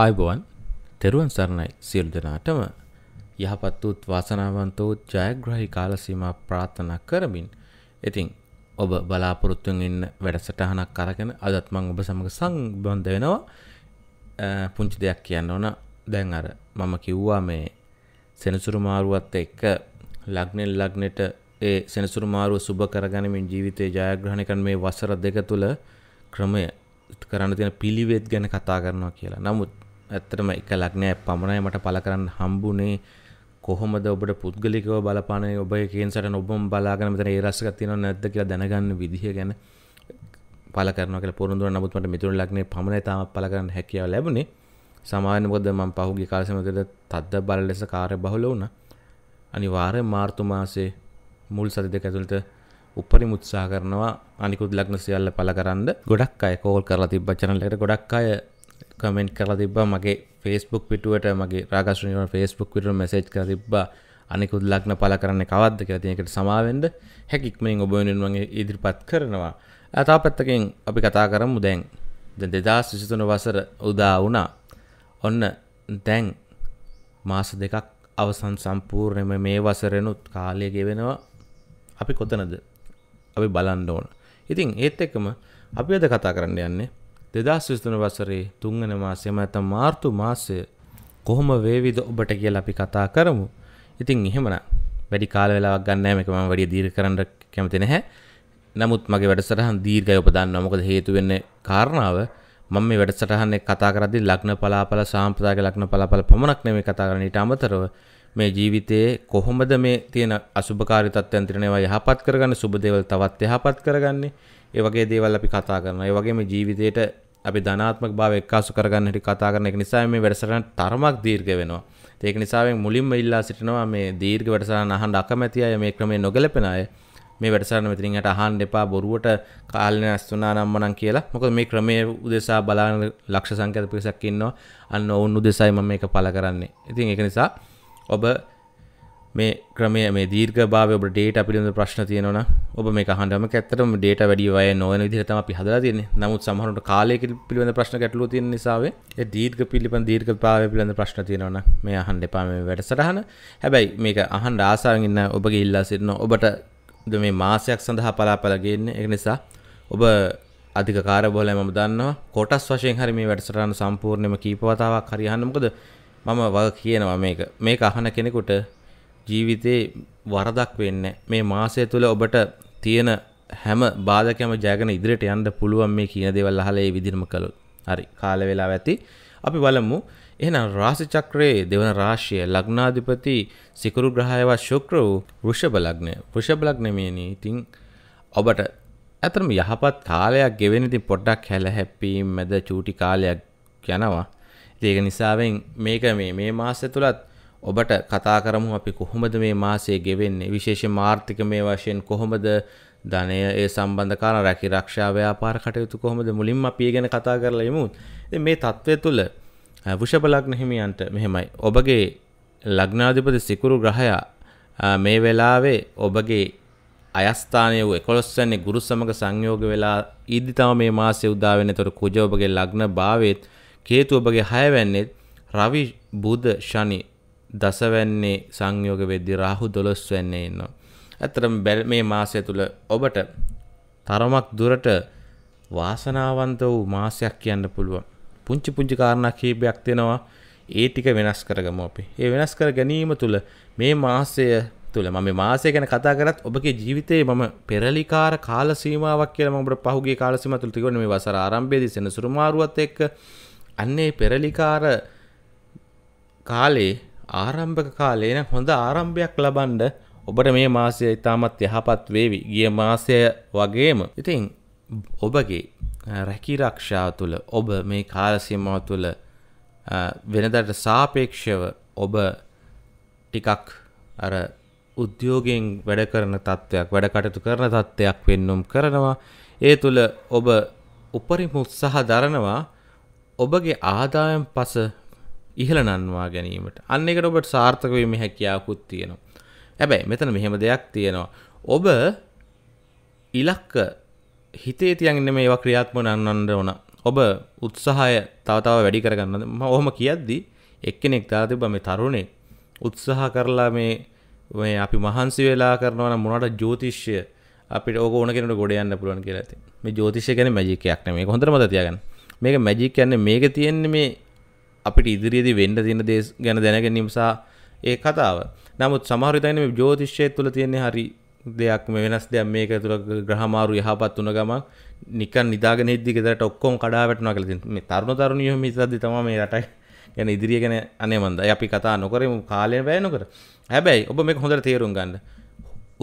ආයුබෝවන් තෙරුවන් සරණයි සියලු දෙනාටම යහපත් වූත් වාසනාවන්ත වූත් ජයග්‍රහී කාලසීමා ප්‍රාර්ථනා කරමින් ඉතින් ඔබ බලාපොරොත්තුෙන් ඉන්න වැඩසටහනක් අරගෙන අදත් මං ඔබ සමඟ සංබන්ධ වෙනවා පුංචි දෙයක් කියන්න ඕන දැන් අර මම කිව්වා මේ සෙනසුරු මාරුවත් එක්ක ලග්නෙල් ලග්නෙට ඒ සෙනසුරු මාරුව සුබ කරගනිමින් ජීවිතේ ජයග්‍රහණය කරන මේ වසර දෙක තුල ක්‍රමය කරන්න තියෙන පිළිවෙත් ගැන කතා කරනවා කියලා. නමුත් ඇත්තටම එක ලක්නයක් පමණයි මට පල කරන්න හම්බුනේ කොහොමද ඔබට පුද්ගලිකව බලපානය ඔබ කේන්සට ඔබම බලාගන මෙතන ඒරස්සක තියෙන නැද්ද කියලා දැනගන්න විදිහ ගැන පල කරන කල පොරුදුර නමුත්මට මිතුර ලක්නේ පමණ තම පල කරන්න හැකියාව ලැබුණේ සමාන බොද මම පහුගේ කාලසමතද තද්ද බල ලෙස කාරය බහුල වුණ අනිවාර්ය මාර්තු මාසේ මුල් සති දෙක ඇතුළට උපරි මුත්සා කරනවා අනිකුත් ලක්න සියල්ල පල කරන්න ගොඩක් අය කෝල් කරලා තිබ්බචනලට ගොඩක් අය කමෙන්ට් කර තිබ මගේ ෆෙස්බුක් පිටුවට මගේ රාගශ්‍රනිව ෆෙස්බුක් විට මසේජ් කර තිබා අනිකුද ලක්න පල කරන්න කවද්ද කර තියකට සමාවෙන්ද හැකික්මෙන් ඔබයනෙන්මගේ ඉදිරිපත් කරනවා ඇතා පැත්තකින් අපි කතා කරමු දැන් ද දෙදස් විසිතුන වසර උදා වුණා ඔන්න දැන් මාස දෙකක් අවසන් සම්පූර්ණයම මේ වසරෙනුත් කාලය ගෙවෙනවා අපි කොතනද අපි බලන්න ඕන ඉතින් ඒත් එක්කම අපි අද කතා කරන්න යන්නේ දෙදස් විස්තුන වසරේ තුංගන මාසය මඇත මාර්තු මාසය කොහොම වේවිද ඔබට කියලා අපි කතා කරමු ඉතින් එහෙමන වැඩි කාල වෙලාවක් ගන්න එක ම වැඩිය දීර කරන්න කැමති නැහැ නමුත් මගේ වැඩසටහන් දීර්ගය උපදන්න මොකද හේතු වෙන්න කාරණාව මම මේ වැඩසටහන්නේ කතා කරද්දි ලග්න පලාපල සාම්ප්‍රදායික ලග්න පලාපල පමණක් නෙමෙයි කතා කරන්නේ ඊට අමතරව මේ ජීවිතයේ කොහොමද මේ තියෙන අසුභකාරී තත්ත්වයන් තිරණේවා යහපත් කරගන්නේ සුබ දේවල් තවත් යහපත් කරගන්නේ ඒවගේ දේවල් අපි කතා කරන ඒවගේම ජීවිතයට අපි ධනාත්මක භාව එක්කාසු කරගන්න හටි කතා කරන එක නිසා මේ වැඩසටන තරමක් දීර්ග වෙනවා ඒක නිසාවෙන් මුලින්ම ඉල්ලා සිටිනවා මේ දීර්ග වැඩසටන අහන්ඩ අකමැති අය මේ ක්‍රමේ නොගැලපෙන අය මේ වැඩසටන මෙතිරින්ට අහන් එපා බොරුවට කාලන ඇස්තුනා නම්මනන් කියලා මොකද මේ ක්‍රමය උදෙසා බලාන ලක්ෂ සංකත පිරිසක්කින්නවා අන්න ඔවුන් උදෙසයි මම එක පල කරන්නේ ඉතින් එක නිසා ඔබ මේ ක්‍රමය මේ දීර්ග භාව ඔබ ඩේට පිළිඳ ප්‍රශ්න තියනවන ඔබ මේ හන්ඩම ඇතරම ඩේට වැඩි වය නොවන දිරතම පිහද තියන්නේ නමුත් සමහරට කාලයක පිළිබඳ ප්‍රශ්න ගැටලු තිය නිසාාවේ දීර්ග පිළිබඳ දීර්ග භාව පිළඳ ප්‍රශ්න තියෙනවන මේ අහන් එපාම වැඩසටහන හැබැයි මේක අහන් ආසාරගන්න ඔබගේ ඉල්ලා සිරන ඔබට මේ මාසයක් සඳහා පලාපලගන්න එක නිසා ඔබ අධික කාරබෝලය ම දන්නවා කොටස් වශයෙන් හරි මේ වැඩසටහන සම්පූර්ණයම කීපවතාවක් හරියහන්නමකද මම වග කියනවා මේක මේ අහන කෙනෙකුට ජීවිතේ වරදක් වෙන්නේ මේ මාසය තුල ඔබට තියෙන හැම බාධකයක්ම ජයගෙන ඉදිරියට යන්න පුළුවන් මේ කියන දේවල් අහලා ඒ විදිහම කළොත්. හරි කාල වේලාව ඇති. අපි බලමු. එහෙනම් රාශි චක්‍රයේ දෙවන රාශිය ලග්නාධිපති සිකුරු ග්‍රහයව ශුක්‍ර වූ වෘෂභ ලග්නය. වෘෂභ ලග්නය මේනි. ඉතින් ඔබට ඇත්තටම යහපත් කාලයක් ගෙවෙන ඉතින් පොඩ්ඩක් හැලහැප්පීම් මැද චූටි කාලයක් යනවා. ඒක නිසාවෙන් මේක මේ මේ මාසය තුලත් ඔබට කතා කරමු අපි කොහොමද මේ මාසයේ ගෙවෙන්නේ විශේෂයෙන් ආර්ථික මේ වශයෙන් කොහොමද ධනය ඒ සම්බන්ධ කාරණා රැකී ආරක්ෂා ව්‍යාපාර කටයුතු කොහොමද මුලින්ම අපි ගැන කතා කරලා යමු. ඉතින් මේ తත්වය තුළ වෘෂභ ලග්න හිමියන්ට මෙහෙමයි. ඔබගේ ලග්නාධිපති සිකුරු ග්‍රහයා මේ වෙලාවේ ඔබගේ අයස්ථානය වූ එකොළොස්වැන්නේ ගුරු සමග සංයෝග වෙලා ඉදි තම මේ මාසය උදා වෙනතොට කුජ ඔබගේ ලග්න භාවයේත් හේතු ඔබගේ හයවැන්නේත් රවි බුධ ශනි දසවැන්නේ සංයෝග වෙද්දි රාහු දොළොස් වැන්නේ ඉන්නවා. ඇත්තටම මේ මාසය තුළ ඔබට තරමක් දුරට වාසනාවන්ත වූ මාසයක් කියන්න පුළුවන්. පුංචි පුංචි කාරණා කීපයක් දෙනවා. ඒ ටික වෙනස් කරගමු අපි. ඒ වෙනස් කර ගැනීම තුළ මේ මාසය තුළ මම මාසය ගැන කතා කරත් ඔබගේ ජීවිතයේ මම පෙරලිකාර කාල සීමාවක් කියලා මම ඔබට පහුගිය කාල සීමාව තුළ තිබුණ මේ වසර ආරම්භයේදී සෙනසුරු මාරුවත් එක්ක අන්නේ පෙරලිකාර කාලේ ආරම්භක කාලේන හොඳ ආරම්භයක් ලබන්ඩ ඔබට මේ මාසය ඉතාමත් යහපත් වේවි ගිය මාසය වගේම ඉතින් ඔබගේ රැකිරක්ෂා තුළ ඔබ මේ කාලසීමාව තුළ වෙනදට සාපේක්ෂව ඔබ ටිකක් අර උද්‍යෝගයෙන් වැඩ කරන තත්ත්වයක් වැඩ කටයුතු කරන තත්ත්වයක් වෙන්නුම් කරනවා ඒ තුළ ඔබ උපරිම උත්සාහ දරනවා ඔබගේ ආදායම් පස ඉහළ නන්වා ගැනීමට අන්න එකට ඔබට සාර්ථකවීම හැකියාකුත් තියෙනවා. හැබැයි මෙතන මෙහෙම දෙයක් තියෙනවා. ඔබ ඉලක්ක හිතේ තියන්න මේ ඒවා ක්‍රියාත්මක නන්නන්න ඕන. ඔබ උත්සාහය තව තව වැඩි කරගන්න. මම ඔහොම කියද්දි එක්කෙනෙක් දාලා තිබ්බා මේ තරුණේ උත්සාහ කරලා මේ මේ අපි මහන්සි වෙලා කරනවා නම් මොනවාට ජ්‍යොතිෂය අපිට ඕක ඕන කෙනෙකුට ගොඩ යන්න පුළුවන් කියලා ඇති. මේ ජ්‍යොතිෂය කියන්නේ මැජික් එකක් නෙමෙයි. මේක හොඳට මතක තියාගන්න. මේක මැජික් කියන්නේ මේක තියෙන්නේ මේ අපිට ඉදිරියේදී වෙන්න තියෙන දේ ගැන දැනගැනීම නිසා ඒ කතාව. නමුත් සමහර විට මේ ජ්‍යොතිෂය තුළ තියෙන හරි දෙයක් මේ වෙනස් දෙයක් මේක තුළ ග්‍රහමාරු යහපත් වුණ ගමන් නිකන් නිදාගෙන ඉද්දි ගෙදරට ඔක්කොම කඩා වැටෙනවා කියලා තියෙනවා. මේ තරුණ තරුණියෝ මේ ඉස්සද්දි තමයි මේ රටයි ගැන ඉදිරිය ගැන අනේ මන්ද. අපි කතා නොකරමු කාලය වැය නොකර. හැබැයි ඔබ මේක හොඳට තේරුම් ගන්න.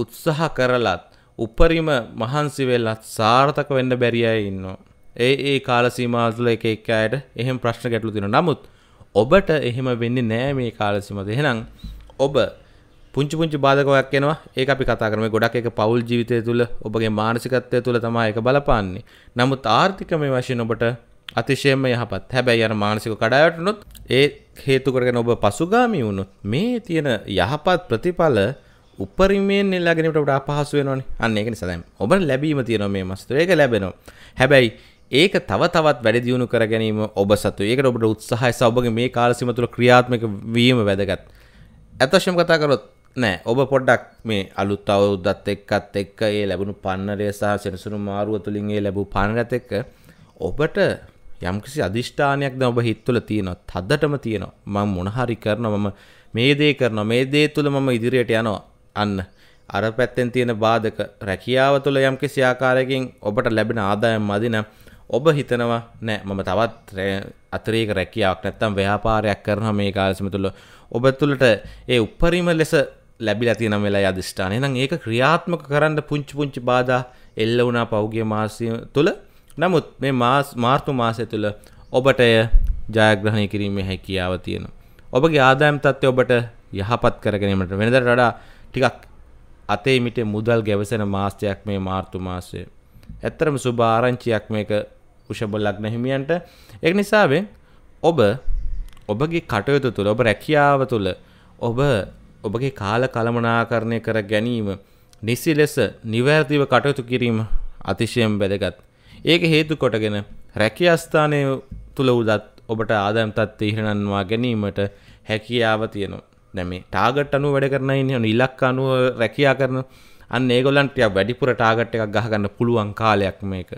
උත්සාහ කරලත් උපරිම මහන්සි වෙලත් සාර්ථක වෙන්න බැරි අය ඉන්නවා. ඒ ඒ කාලසීමාතුල එක එක් අයට එහෙම ප්‍රශ්න ගැටලු තින නමුත් ඔබට එහෙම වෙන්න නෑ මේ කාලසිමද එහෙනම් ඔබ පුංචි පුංචි බාධකයක් එනවා ඒ අපි කතා කරම ගොඩක් එක පවුල් ජීවිතය තුළ ඔබගේ මානසිකත්වය තුළ තමා එක බලපාන්නේ නමුත් ආර්ථික මේ වශයෙන් ඔබට අතිශයම යහපත් හැබැයි අර මානසික කඩායටනොත් ඒ හේතුකරගෙන ඔබ පසුගාමි වුණොත් මේ තියෙන යහපත් ප්‍රතිඵල උපරිමයෙන් එල්ලාගෙනට අපහසු වෙනවනේ අන්න ඒක නිසාදම් ඔබ ලැබීම තියෙනවා මේ මස්තුර ඒක ලැබෙනවා හැබැයි ඒක තව තවත් වැඩ දියුණු කර ගැනීම ඔබ සතු ඒකට ඔබට උත්සාහය සහ ඔබගේ මේ කාලසීම තුළ ක්‍රියාත්මක වීම වැදගත්. ඇත්තශම කතා කරොත් නෑ ඔබ පොඩ්ඩක් මේ අලුත් අවුරුද්දත් එක්කත් එක්ක ඒ ලැබුණු පන්නරය සහ සෙනසුණු මාරුව තුලින් ඒ ලැබූ පන්නරත් එක්ක ඔබට යම්කිසි අධිෂ්ඨානයක් දැන් ඔබ හිත තුළ තියෙනවා. තද්දටම තියෙනවා. මම මොන හරි කරනවා මම මේ දේ කරනවා. මේ දේ තුළ මම ඉදිරියට යනවා. අන්න අර පැත්තෙන් තියෙන බාධක රැකියාව තුළ යම්කිසි ආකාරයකින් ඔබට ලැබෙන ආදායම් මදිනම් ඔබ හිතනවා නෑ මම තවත් අතරේක රැකියාවක් නැත්තම් ව්‍යාපාරයක් කරනවා මේ කාලසම තුළ ඔබ තුළට ඒ උපරිම ලෙස ලැබිලා තියෙන වෙලාවයි අදිෂ්ඨානය. එහෙනම් ඒක ක්‍රියාත්මක කරන්න පුංචි පුංචි බාධා එල්ල වුණා පහුගිය මාසය තුළ. නමුත් මේ මාස මාර්තු මාසය තුළ ඔබට ජයග්‍රහණය කිරීමේ හැකියාව තියෙනවා. ඔබගේ ආදායම් තත්ත්වය ඔබට යහපත් කර ගැනීමට වෙනදට වඩා ටිකක් අතේ මිටේ මුදල් ගැවසෙන මාසයක් මේ මාර්තු මාසය. ඇත්තරම සුබ ආරංචියක් මේක උෂබොල්ලක් නැහිමියන්ට එක් නිසාවෙන් ඔබ ඔබගේ කටයුතු තුළ ඔබ රැකියාව තුළ ඔබ ඔබගේ කාල කළමනාකරණය කර ගැනීම නිසි ලෙස නිවැරදිව කටයුතු කිරීම අතිශයෙන් වැදගත්. ඒක හේතු කොටගෙන රැකිය අස්ථානය තුළ උදත් ඔබට ආදම් තත්ත්ව ඉහරණන්වා ගැනීමට හැකියාව තියෙනවා. නැමේ ටාගට් අනුව වැඩ කරන ඉන්න ඉලක්ක අනුව රැකයා කරන අන්න ඒගොල්ලන්ටයක් වැඩිපුර ටාගට් එකක් ගහගන්න පුළුවන් කාලයක් මේක.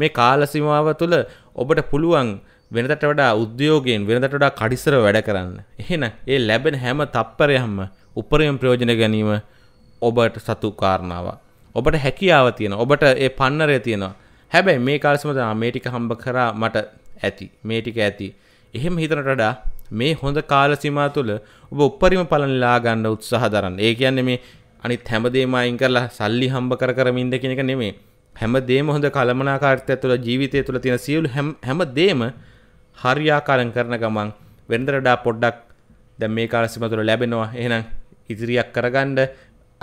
මේ කාලසිමාව තුළ ඔබට පුළුවන් වෙනදට වඩා උද්‍යෝගයෙන් වෙනදට වඩා කඩිසර වැඩ කරන්න. එහෙනම් ඒ ලැබෙන හැම තප්පරයක්ම උපරිම ප්‍රයෝජන ගැනීම ඔබට සතු කාරණාව. ඔබට හැකියාව තියෙන ඔබට ඒ පන්නරය තියෙනවා. හැබැයි මේ කාලසිමාව මේ ටික හම්බ කරා මට ඇති. මේ ටික ඇති. එහෙම හිතනට වඩා මේ හොඳ කාලසිමා තුළ ඔබ උපරිම පලන ලා ගන්න උත්සාහ දරන්න. ඒ කියන්නේ මේ අනිත් හැමදේම අයින් කරලා සල්ලි හම්බ කර කරමින්ද කියන එක නෙමෙයි. හැම දේම හොඳ කළමනාකාරිතය තුළ ජීවිතය තුළ තියෙන සියලු හැම දේම හරියාකාරම් කරන ගමන් වෙනදට වඩා පොඩ්ඩක් දැන් මේ කාල සීමාව තුළ ලැබෙනවා. එහෙනම් ඉදිරියක් කරගන්න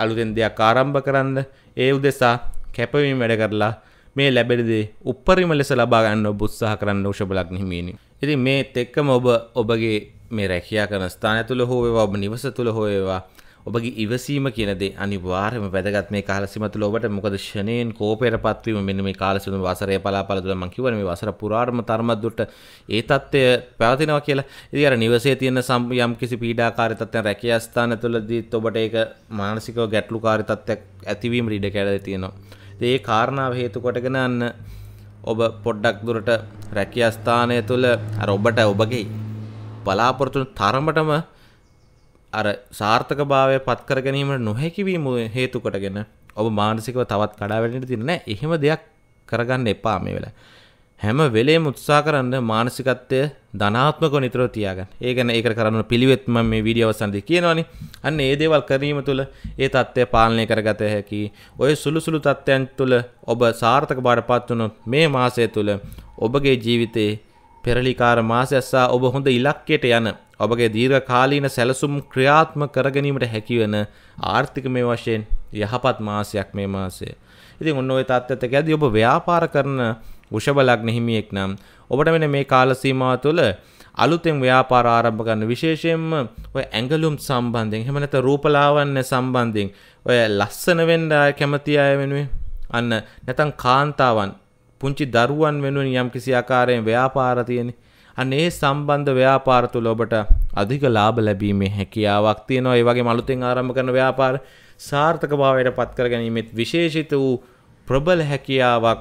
අලුතෙන් දෙයක් ආරම්භ කරන්න ඒ උදෙසා කැපවීම වැඩ කරලා මේ ලැබෙන දේ උප්පරිම ලෙස ලබා ගන්න ඔබ උත්සාහ කරන්න ඖෂධ බලක් නිහිමිනි. ඉතින් මේත් එක්කම ඔබ ඔබගේ මේ රැකියා කරන ස්ථානය තුළ හෝ වේවා ඔබ නිවස තුළ හෝ වේවා ඔබගේ ඉවසීම කියනදේ අනිවාර්යම වැදගත් මේ කාලසිමතුල ඔබට මොකද ෂණයෙන් කෝපයට පත්වීම මෙන්න මේ කාලසිමතුල වසරේ පලාපල තුල මම කියවන මේ වසර පුරාම තර්මද්දුට ඒ తත්වය පැවතිනවා කියලා. ඉතින් අර නිවසේ තියෙන යම් කිසි පීඩාකාරී තත්ත්වයන් රැකියා ස්ථාන තුලදීත් ඔබට ඒක මානසිකව ගැටලුකාරී තත්ත්වයක් ඇතිවීම ඉඩ කැඩලා තියෙනවා. ඒ කාරණාව හේතු කොටගෙන අන්න ඔබ පොඩ්ඩක් දුරට රැකියා ස්ථානය තුල අර ඔබට ඔබගේ බලාපොරොත්තු තරමටම අර සාර්ථක භාවය පත්කර ගැනීමට නොහැකිවීම හේතු කොටගෙන ඔබ මානසිකව තවත් කඩාවැටට තිරන එහෙම දෙයක් කරගන්න එපා මේ වෙලා. හැම වෙලේ මුත්සා කරන්න මානසිකත්වය ධනාත්මක නිතරව තියාගන්න. ඒ ගැන ඒක කරන්න පිළිවෙත් මම මේ වීඩියෝ අවසන්දී කියනවනේ. අන්න ඒ දේවල් කිරීම තුළ ඒ தත්ත්වය පාලනය කරගත හැකි. ඔය සුළු සුළු தත්ත්වයන් තුළ ඔබ සාර්ථක බවටපත් වුණොත් මේ මාසය තුළ ඔබගේ ජීවිතේ පෙරලිකාර මාසයස්සා ඔබ හොඳ ඉලක්කයට යන ඔබගේ දීර්ඝ කාලීන සැලසුම් ක්‍රියාත්ම කරගැනීමට හැකිවන ආර්ථික මේ වශයෙන් යහපත් මාසයක් මේ මාසය. ඉතින් ඔන්න ඔය තත්ත්වයට ගැදී ඔබ ව්‍යාපාර කරන වෘෂභ ලග්න හිමියෙක් නම් ඔබට වෙන මේ කාල සීමාව තුළ අලුතෙන් ව්‍යාපාර ආරම්භ කරන විශේෂයෙන්ම ඔය ඇඟලුම් සම්බන්ධයෙන් එහෙම නැත්නම් රූපලාවන්‍ය සම්බන්ධයෙන් ඔය ලස්සන වෙන්න කැමති අය වෙනුවෙන් අන්න නැත්නම් කාන්තාවන් පුංචි දරුවන් වෙනුවෙන් යම්කිසි ආකාරයෙන් ව්‍යාපාර තියෙන. අන්න ඒ සම්බන්ධ ව්‍යාපාර තුළ ඔබට අධික ලාභ ලැබීමේ හැකියාවක් තියෙනවා. ඒ වගේම අලුතෙන් ආරම්භ කරන ව්‍යාපාර සාර්ථකභාවයට පත් කර ගැනීමෙත් විශේෂිත වූ ප්‍රබල හැකියාවක්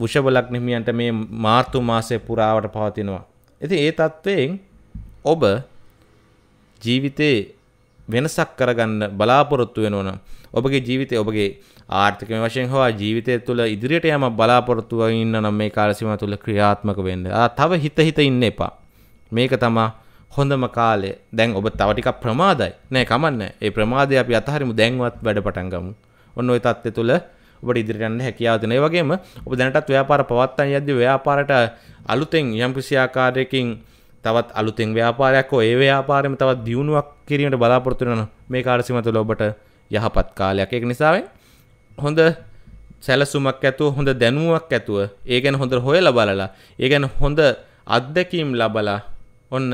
වෘෂභ ලග්නහිමියන්ට මේ මාර්තු මාසය පුරාවට පවතිනවා. ඉතින් ඒ தත්වයෙන් ඔබ ජීවිතේ වෙනසක් කරගන්න බලාපොරොත්තු වෙනවනම් ඔබගේ ජීවිතය ඔබගේ ආර්ථික වශයෙන් හවා ජීවිතය තුළ ඉදිරියට යම බලාපොරොත්තුව ඉන්න නම් මේ කාලසිම තුළ ක්‍රියාත්මක වෙන්න තව හිත හිත ඉන්න එපා මේක තමා හොඳම කාලේ දැන් ඔබ තවටික ප්‍රමාදයි නෑ කමන්න ඒ ප්‍රමාදය අපි අතහරිමු දැන්වත් වැඩ පටන්ගමු ඔන්න ඔය තත්ත්ව තුළ ඔබට ඉදිරිටන්න හැකියාවදන වගේම ඔබ දැනටත් ව්‍යාපාර පවත්තන් යද්දි ව්‍යාපාරට අලුතෙන් යම්කිසියාකාරයකින් තවත් අලුතෙන් ව්‍යාපාරයක් හෝ ඒ ව්‍යාපාරම තවත් දියුණුවක් කිරීමට බලාපොරොත්තු වෙන මේ කාර්යසිම තුළ ඔබට යහපත් කාලයක් ඒක නිසාවෙන් හොඳ සැලසුමක් ඇතුව හොඳ දැනුවක් ඇතුව ඒ ගැන හොඳ හොයලා බලලා ඒ ගැන හොඳ අත්දැකීම් ලබලා ඔන්න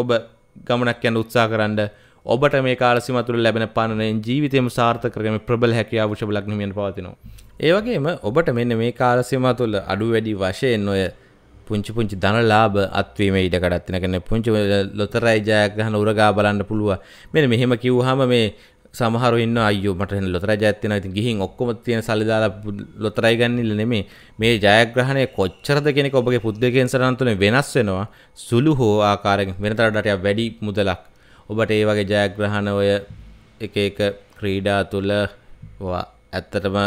ඔබ ගමනක් යන උත්සාහ කරන්න ඔබට මේ කාලසිම තුළ ලැබෙන පණනයෙන් ජීවිතයම සාර්ථක කරගෙන ප්‍රබල හැකියාව ශබ ලග්නමියන් පවතිනවා. ඒ වගේම ඔබට මෙන්න මේ කාලසිම තුළ අඩු වැඩි වශයෙන් ඔය පුංචි පුංචි ධනලාභ අත්වීම ඉඩකඩත් වෙන කියන්නේ පුංචි ලොතරැයි ජයග්‍රහණ උරගා බලන්න පුළුවන්. මෙන්න මෙහෙම කිව්වහම මේ සමහර ඉන්න අයෝ මට ලොතරයි ජයත්තින ඉතින් ගිහින් ඔක්කොම තියෙන සල්ලි දාලා ලොතරයි ගන්නilla නෙමෙයි මේ ජයග්‍රහණය කොච්චරද කියන එක ඔබගේ පුද්ගලිකයෙන් සරණ තුනේ වෙනස් වෙනවා සුළු හෝ ආකාරයෙන් වෙනතරටට වැඩි මුදලක් ඔබට ඒ වගේ ජයග්‍රහණ ඔය එක එක ක්‍රීඩා තුල ඇත්තටම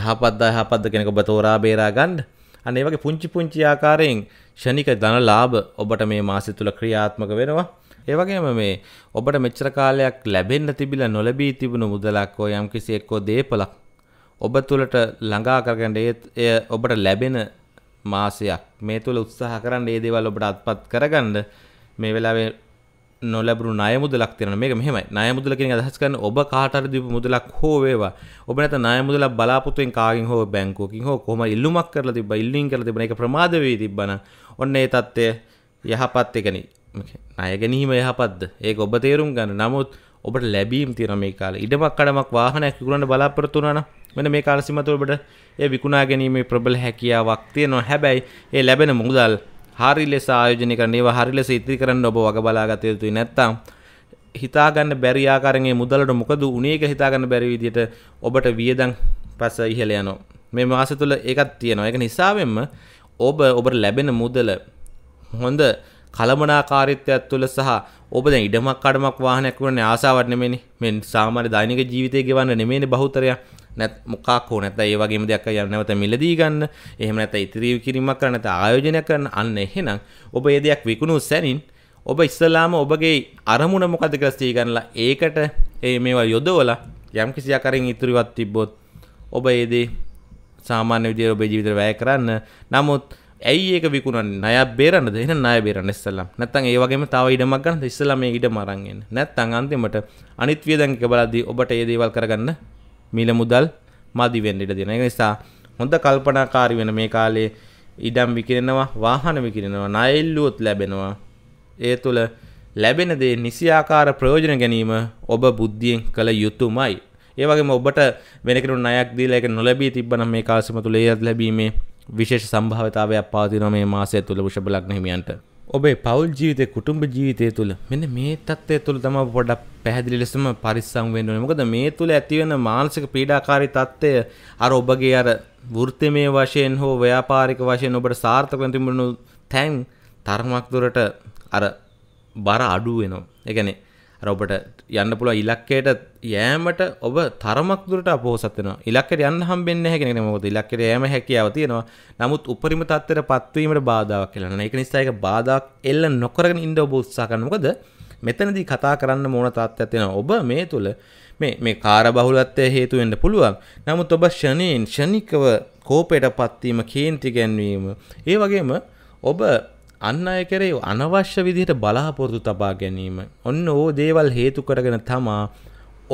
යහපත් යහපත් කෙනෙක් ඔබ තෝරා බේරා ගන්න අන්න ඒ වගේ පුංචි පුංචි ආකාරයෙන් ෂණික ධන ලාභ ඔබට මේ මාසය තුල ක්‍රියාත්මක වෙනවා ඒවගේම මේ ඔබට මෙච්චර කාලයක් ලැබෙන්න තිබිල නොලැබී තිබුණු මුදලක් හෝ යම් කිසි එක්කෝ දේපලක් ඔබ තුළට ළඟා කරගන්න ඒත් එය ඔබට ලැබෙන මාසයක් මේ තුළ උත්සාහ කරන්න ඒ දේවල් ඔබට අත්පත් කරගන්න මේ වෙලාවේ නොලැබුණු ණය මුදලක් තියෙනවා මේක මෙහෙමයි ණය මුදල කියන අදහස් කරන්නේ ඔබ කාට හරි දීපු මුදලක් හෝ වේවා ඔබ නැත්නම් ණය මුදලක් බලාපොරොත්තුෙන් කාගෙන් හෝ බැංකුවකින් හෝ කොහොම ඉල්ලුමක් කරලා තිබ්බා ඉල්ලීම් කරලා තිබ්බා ඒක ප්‍රමාද වෙයි තිබ්බනම් ඔන්න ඒ தත්ත්වය යහපත් එකනේ අයගැනීම යහපත්ද ඒ ඔබ තේරුම් ගන්න නමුත් ඔබට ලැබීම් තියන මේ කාල ඉඩමක් කඩමක් වාහන ඇකුලට බලාපොරතුරන වන මේ කාලසිමතුවබට ඒ විකුණා ගැනීමේ ප්‍රබල හැකියාවක් තියනවා හැබැයි ඒ ලැබෙන මුදල් හරි ලෙස ආයෝජනය කරන්නේ හරි ලෙස ඉතිරි කරන්න ඔබ වග බලාගත යුතුයි නැත්තම් හිතාගන්න බැරි ආකාරගේ මුදලට මොකද උනේක හිතාගන්න බැරි විදියට ඔබට වියදන් පස ඉහළ යනෝ මේ මාස තුළ එකත් තියෙනවා එක නිසාවෙන්ම ඔබ ඔබට ලැබෙන මුදල හොඳ කලමනාකාරීත්වයක් තුළ සහ ඔබ දැන් ඉඩමක් කඩමක් වාහනයක් කරන්නේ ආසාවක් නෙමෙයිනේ. මේ සාමාන්‍ය දෛනික ජීවිතේ ගෙවන්න නෙමෙයිනේ බහුතරය. නැත් මොකක් හෝ නැත්නම් ඒ වගේම දෙයක් අයන්න නැවත මිලදී ගන්න. එහෙම නැත්නම් ඉතිරි කිරීමක් කරන්න නැත්නම් ආයෝජනයක් කරන්න. අන්න එහෙනම් ඔබ මේ දෙයක් විකුණු සැනින් ඔබ ඉස්සලාම ඔබගේ අරමුණ මොකද කියලා සීගන්නලා ඒකට ඒ මේවා යොදවලා යම් කිසි ආකාරයෙන් ඉතුරුවත් තිබ්බොත් ඔබ ඒ දේ සාමාන්‍ය විදියට ඔබේ ජීවිතේ වැය කරන්න. නමුත් ඇයි ඒක විකුණන්න ණය බේරන්නද එහෙනම් ණය බේරන්න ඉස්සෙල්ලා නැත්නම් ඒ වගේම තව ඉඩමක් ගන්න ඉස්සෙල්ලා මේ ඉඩම අරන් එන්න නැත්නම් අන්තිමට අනිත් වියදම් එක බලද්දී ඔබට මේ දේවල් කරගන්න මිල මුදල් මදි වෙන්න ඉඩ දෙන. ඒ නිසා හොඳ කල්පනාකාරී වෙන මේ කාලේ ඉඩම් විකිරෙනවා වාහන විකිරෙනවා ණය ඉල්ලුවොත් ලැබෙනවා. ඒ තුල ලැබෙන දේ නිසියාකාර ප්‍රයෝජන ගැනීම ඔබ බුද්ධියෙන් කළ යුතුමයි. ඒ වගේම ඔබට වෙන කෙනෙකුට ණයක් දීලා ඒක නොලැබී තිබ්බනම් මේ කාලසම තුල ඒත් ලැබීමේ විශේෂ සම්භාවතාවයක් පාතින මේ මාසය තුළ විෂභ ලග්න හිමියන්ට ඔබේ පවුල් ජීවිතය කුටුම්ඹ ජීවිතය තුළ මෙන්න මේ තත්ත්වය තුළ තම පොඩක් පැහැදිලි ලෙසම පරිස්සම් වෙන්න ඕනේ. මොකද මේ තුළ ඇතිවන මානසික පීඩාකාරී තත්ත්වය අර ඔබගේ අර වෘත්තිමය වශයෙන් හෝ ව්‍යාපාරික වශයෙන් ඔබට සාර්ථක වෙන තිබුණු තැන් තරමක් දුරට අර බර අඩු වෙනවා. ඒ කියන්නේ රඔබට යන්න පුළුව ඉලක්කයට යෑමට ඔබ තරමක් දුරට අපෝසත්වන ඉලක්කට යන්න හම්බෙන්න හැකෙන මොද ඉලක්කට යෑම හැකියාව තියෙනවා නමුත් උපරිම තත්වයට පත්වීමට බාධාවක් කියලන එක නිසායක බාධක් එල්ල නොකරගෙන ඉන්ඩ ඔබ උත්සාකනකද මෙතනදී කතා කරන්න මෝන තත්ත්වයක් තියෙන ඔබ මේ තුළ මේ මේ කාර බහුලත්වය හේතුවෙන්ට පුළුවන් නමුත් ඔබ ෂණයෙන් ෂණිකව කෝපයට පත්වීම කේන්ති ගැන්වීම ඒ වගේම ඔබ අන්න අය කරේ අනවශ්‍ය විදිහට බලාපොරොතු තබා ගැනීම. ඔන්න ඕ දේවල් හේතු කරගෙන තමා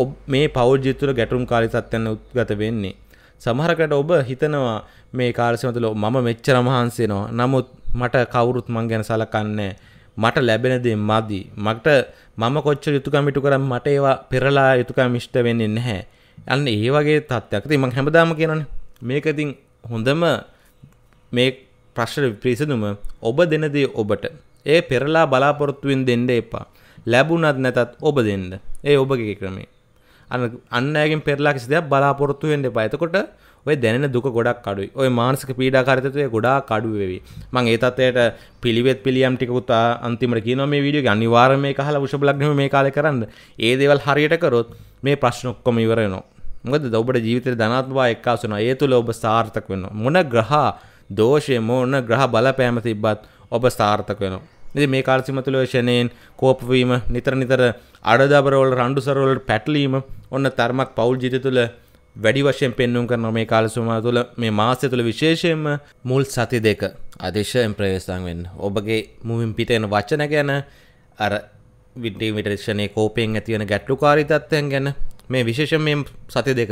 ඔබ මේ පෞද්ජය තුළ ගැටුම් කාලි සත්‍යන්න උත්ගත වෙන්නේ. සමහරකට ඔබ හිතනවා මේ කාලසිමතුල මම මෙච්චර මහන්සේනවා නමුත් මට කවුරුත් මං ගැන සලකන්නේ මට ලැබෙන දේ මදි මට මම කොච්චර යුතුයකම් ඉටු කරන් මට ඒවා පෙරලා යුතුයකම් ඉෂ්ට වෙන්නේ නැහැ අන්න ඒ වගේ තත්ත්වයක් ඉතින් මං හැමදාම කියනනේ මේක ඉතින් හොඳම මේ ප්‍රශ්න පිරිසිදුම ඔබ දෙනදී ඔබට ඒ පෙරලා බලාපොරොත්තුවෙන් දෙන්න එපා ලැබුණත් නැතත් ඔබ දෙන්න ඒ ඔබගේ ක්‍රමේ අන්න අන්නගෙන් පෙරලා කිසි දෙයක් බලාපොරොත්තු වෙන්න එපා එතකොට ඔය දැනෙන දුක ගොඩක් අඩුයි ඔය මානසික පීඩාකාරිතත්වය ගොඩාක් අඩු වෙවි මම ඒ තත්ත්වයට පිළිවෙත් පිළියම් ටිකකුත් අන්තිමට කියනවා මේ වීඩියෝ එක අනිවාර්යයෙන් මේ කහලා වෘෂභ ලග්නෙම මේ කාලේ කරන්න ඒ දේවල් හරියට කරොත් මේ ප්‍රශ්න ඔක්කොම ඉවර වෙනවා මොකද ඔබට ජීවිතේ ධනාත්මභාවය එක්කාසු වෙනවා ඒ තුල ඔබ සාර්ථක වෙනවා මොන ග්‍රහ දෝෂය මෝන ග්‍රහ බලපෑම තිබ්බත් ඔබ සාර්ථක වෙනවා. ඉතින් මේ කාලසිමතුල ෂණයෙන් කෝපවීම නිතර නිතර අඩදබරවල රණ්ඩුසරවල පැටලීම ඔන්න තර්මක් පෞල් ජීවිතය තුළ වැඩි වශයෙන් පෙන්නුම් කරන මේ කාලසුමා තුළ මේ මාසය තුළ විශේෂයෙන්ම මුල් සති දෙක අදේශයෙන් ප්‍රවේශම් වෙන්න. ඔබගේ මුවින් පිට එන වචන ගැන අර විටීමිටේෂණයේ කෝපයෙන් ඇති වෙන ගැටලුකාරීත්වයන් ගැන මේ විශේෂයෙන් මේ සති දෙක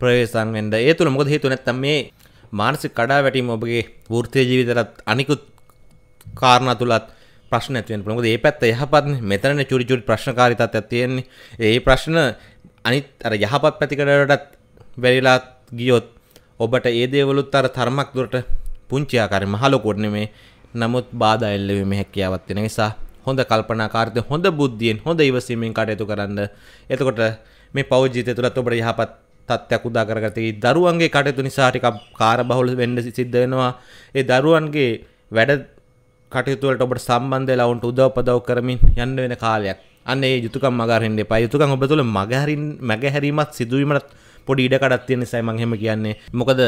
ප්‍රවේශම් වෙන්න. ඒ තුළ මොකද හේතුව නැත්තම් මේ මානසි කඩා වැටීම ඔබගේ වෘත්තය ජීවිතරත් අනිකුත් කාරණ තුළත් ප්‍රශ්න ඇතිවෙන ප්‍රමුද ඒ පැත්ත යහපත් මෙතන චුරිචුරි ප්‍රශ්නකාරිතත් ඇතියෙන්නේ ඒ ප්‍රශ්න අනිත් අර යහපත් පැතිකඩටත් වැරිලා ගියොත් ඔබට ඒ දේවලුත් අර තර්මක් දුරට පුංචියාකාරය මහලොකොඩන මේ නමුත් බාධ එල්ලවීම හැකියාවත් වෙන නිසා හොඳ කල්පනාකාරත හොඳ බුද්ධියෙන් හොඳ ඉවසීමෙන් කටයුතු කරන්න එතකොට මේ පෞද්ජීතය තුළත් ඔබට යහපත් තත්ත්වයක් උදා කරගත ඒ දරුවන්ගේ කටයුතු නිසා ටිකක් කාර්යබහුල වෙන්න සිද්ධ වෙනවා ඒ දරුවන්ගේ වැඩ කටයුතු වලට ඔබට සම්බන්ධ වෙලා උන්ට උදව්පදව් කරමින් යන්න වෙන කාලයක් අන්න ඒ යුතුයකම් මගහරින්න එපා යුතුයකම් ඔබ තුළ මගහරින් මගහැරීමත් සිදුවීමට පොඩි ඉඩකඩක් තියෙන නිසා මම එහෙම කියන්නේ. මොකද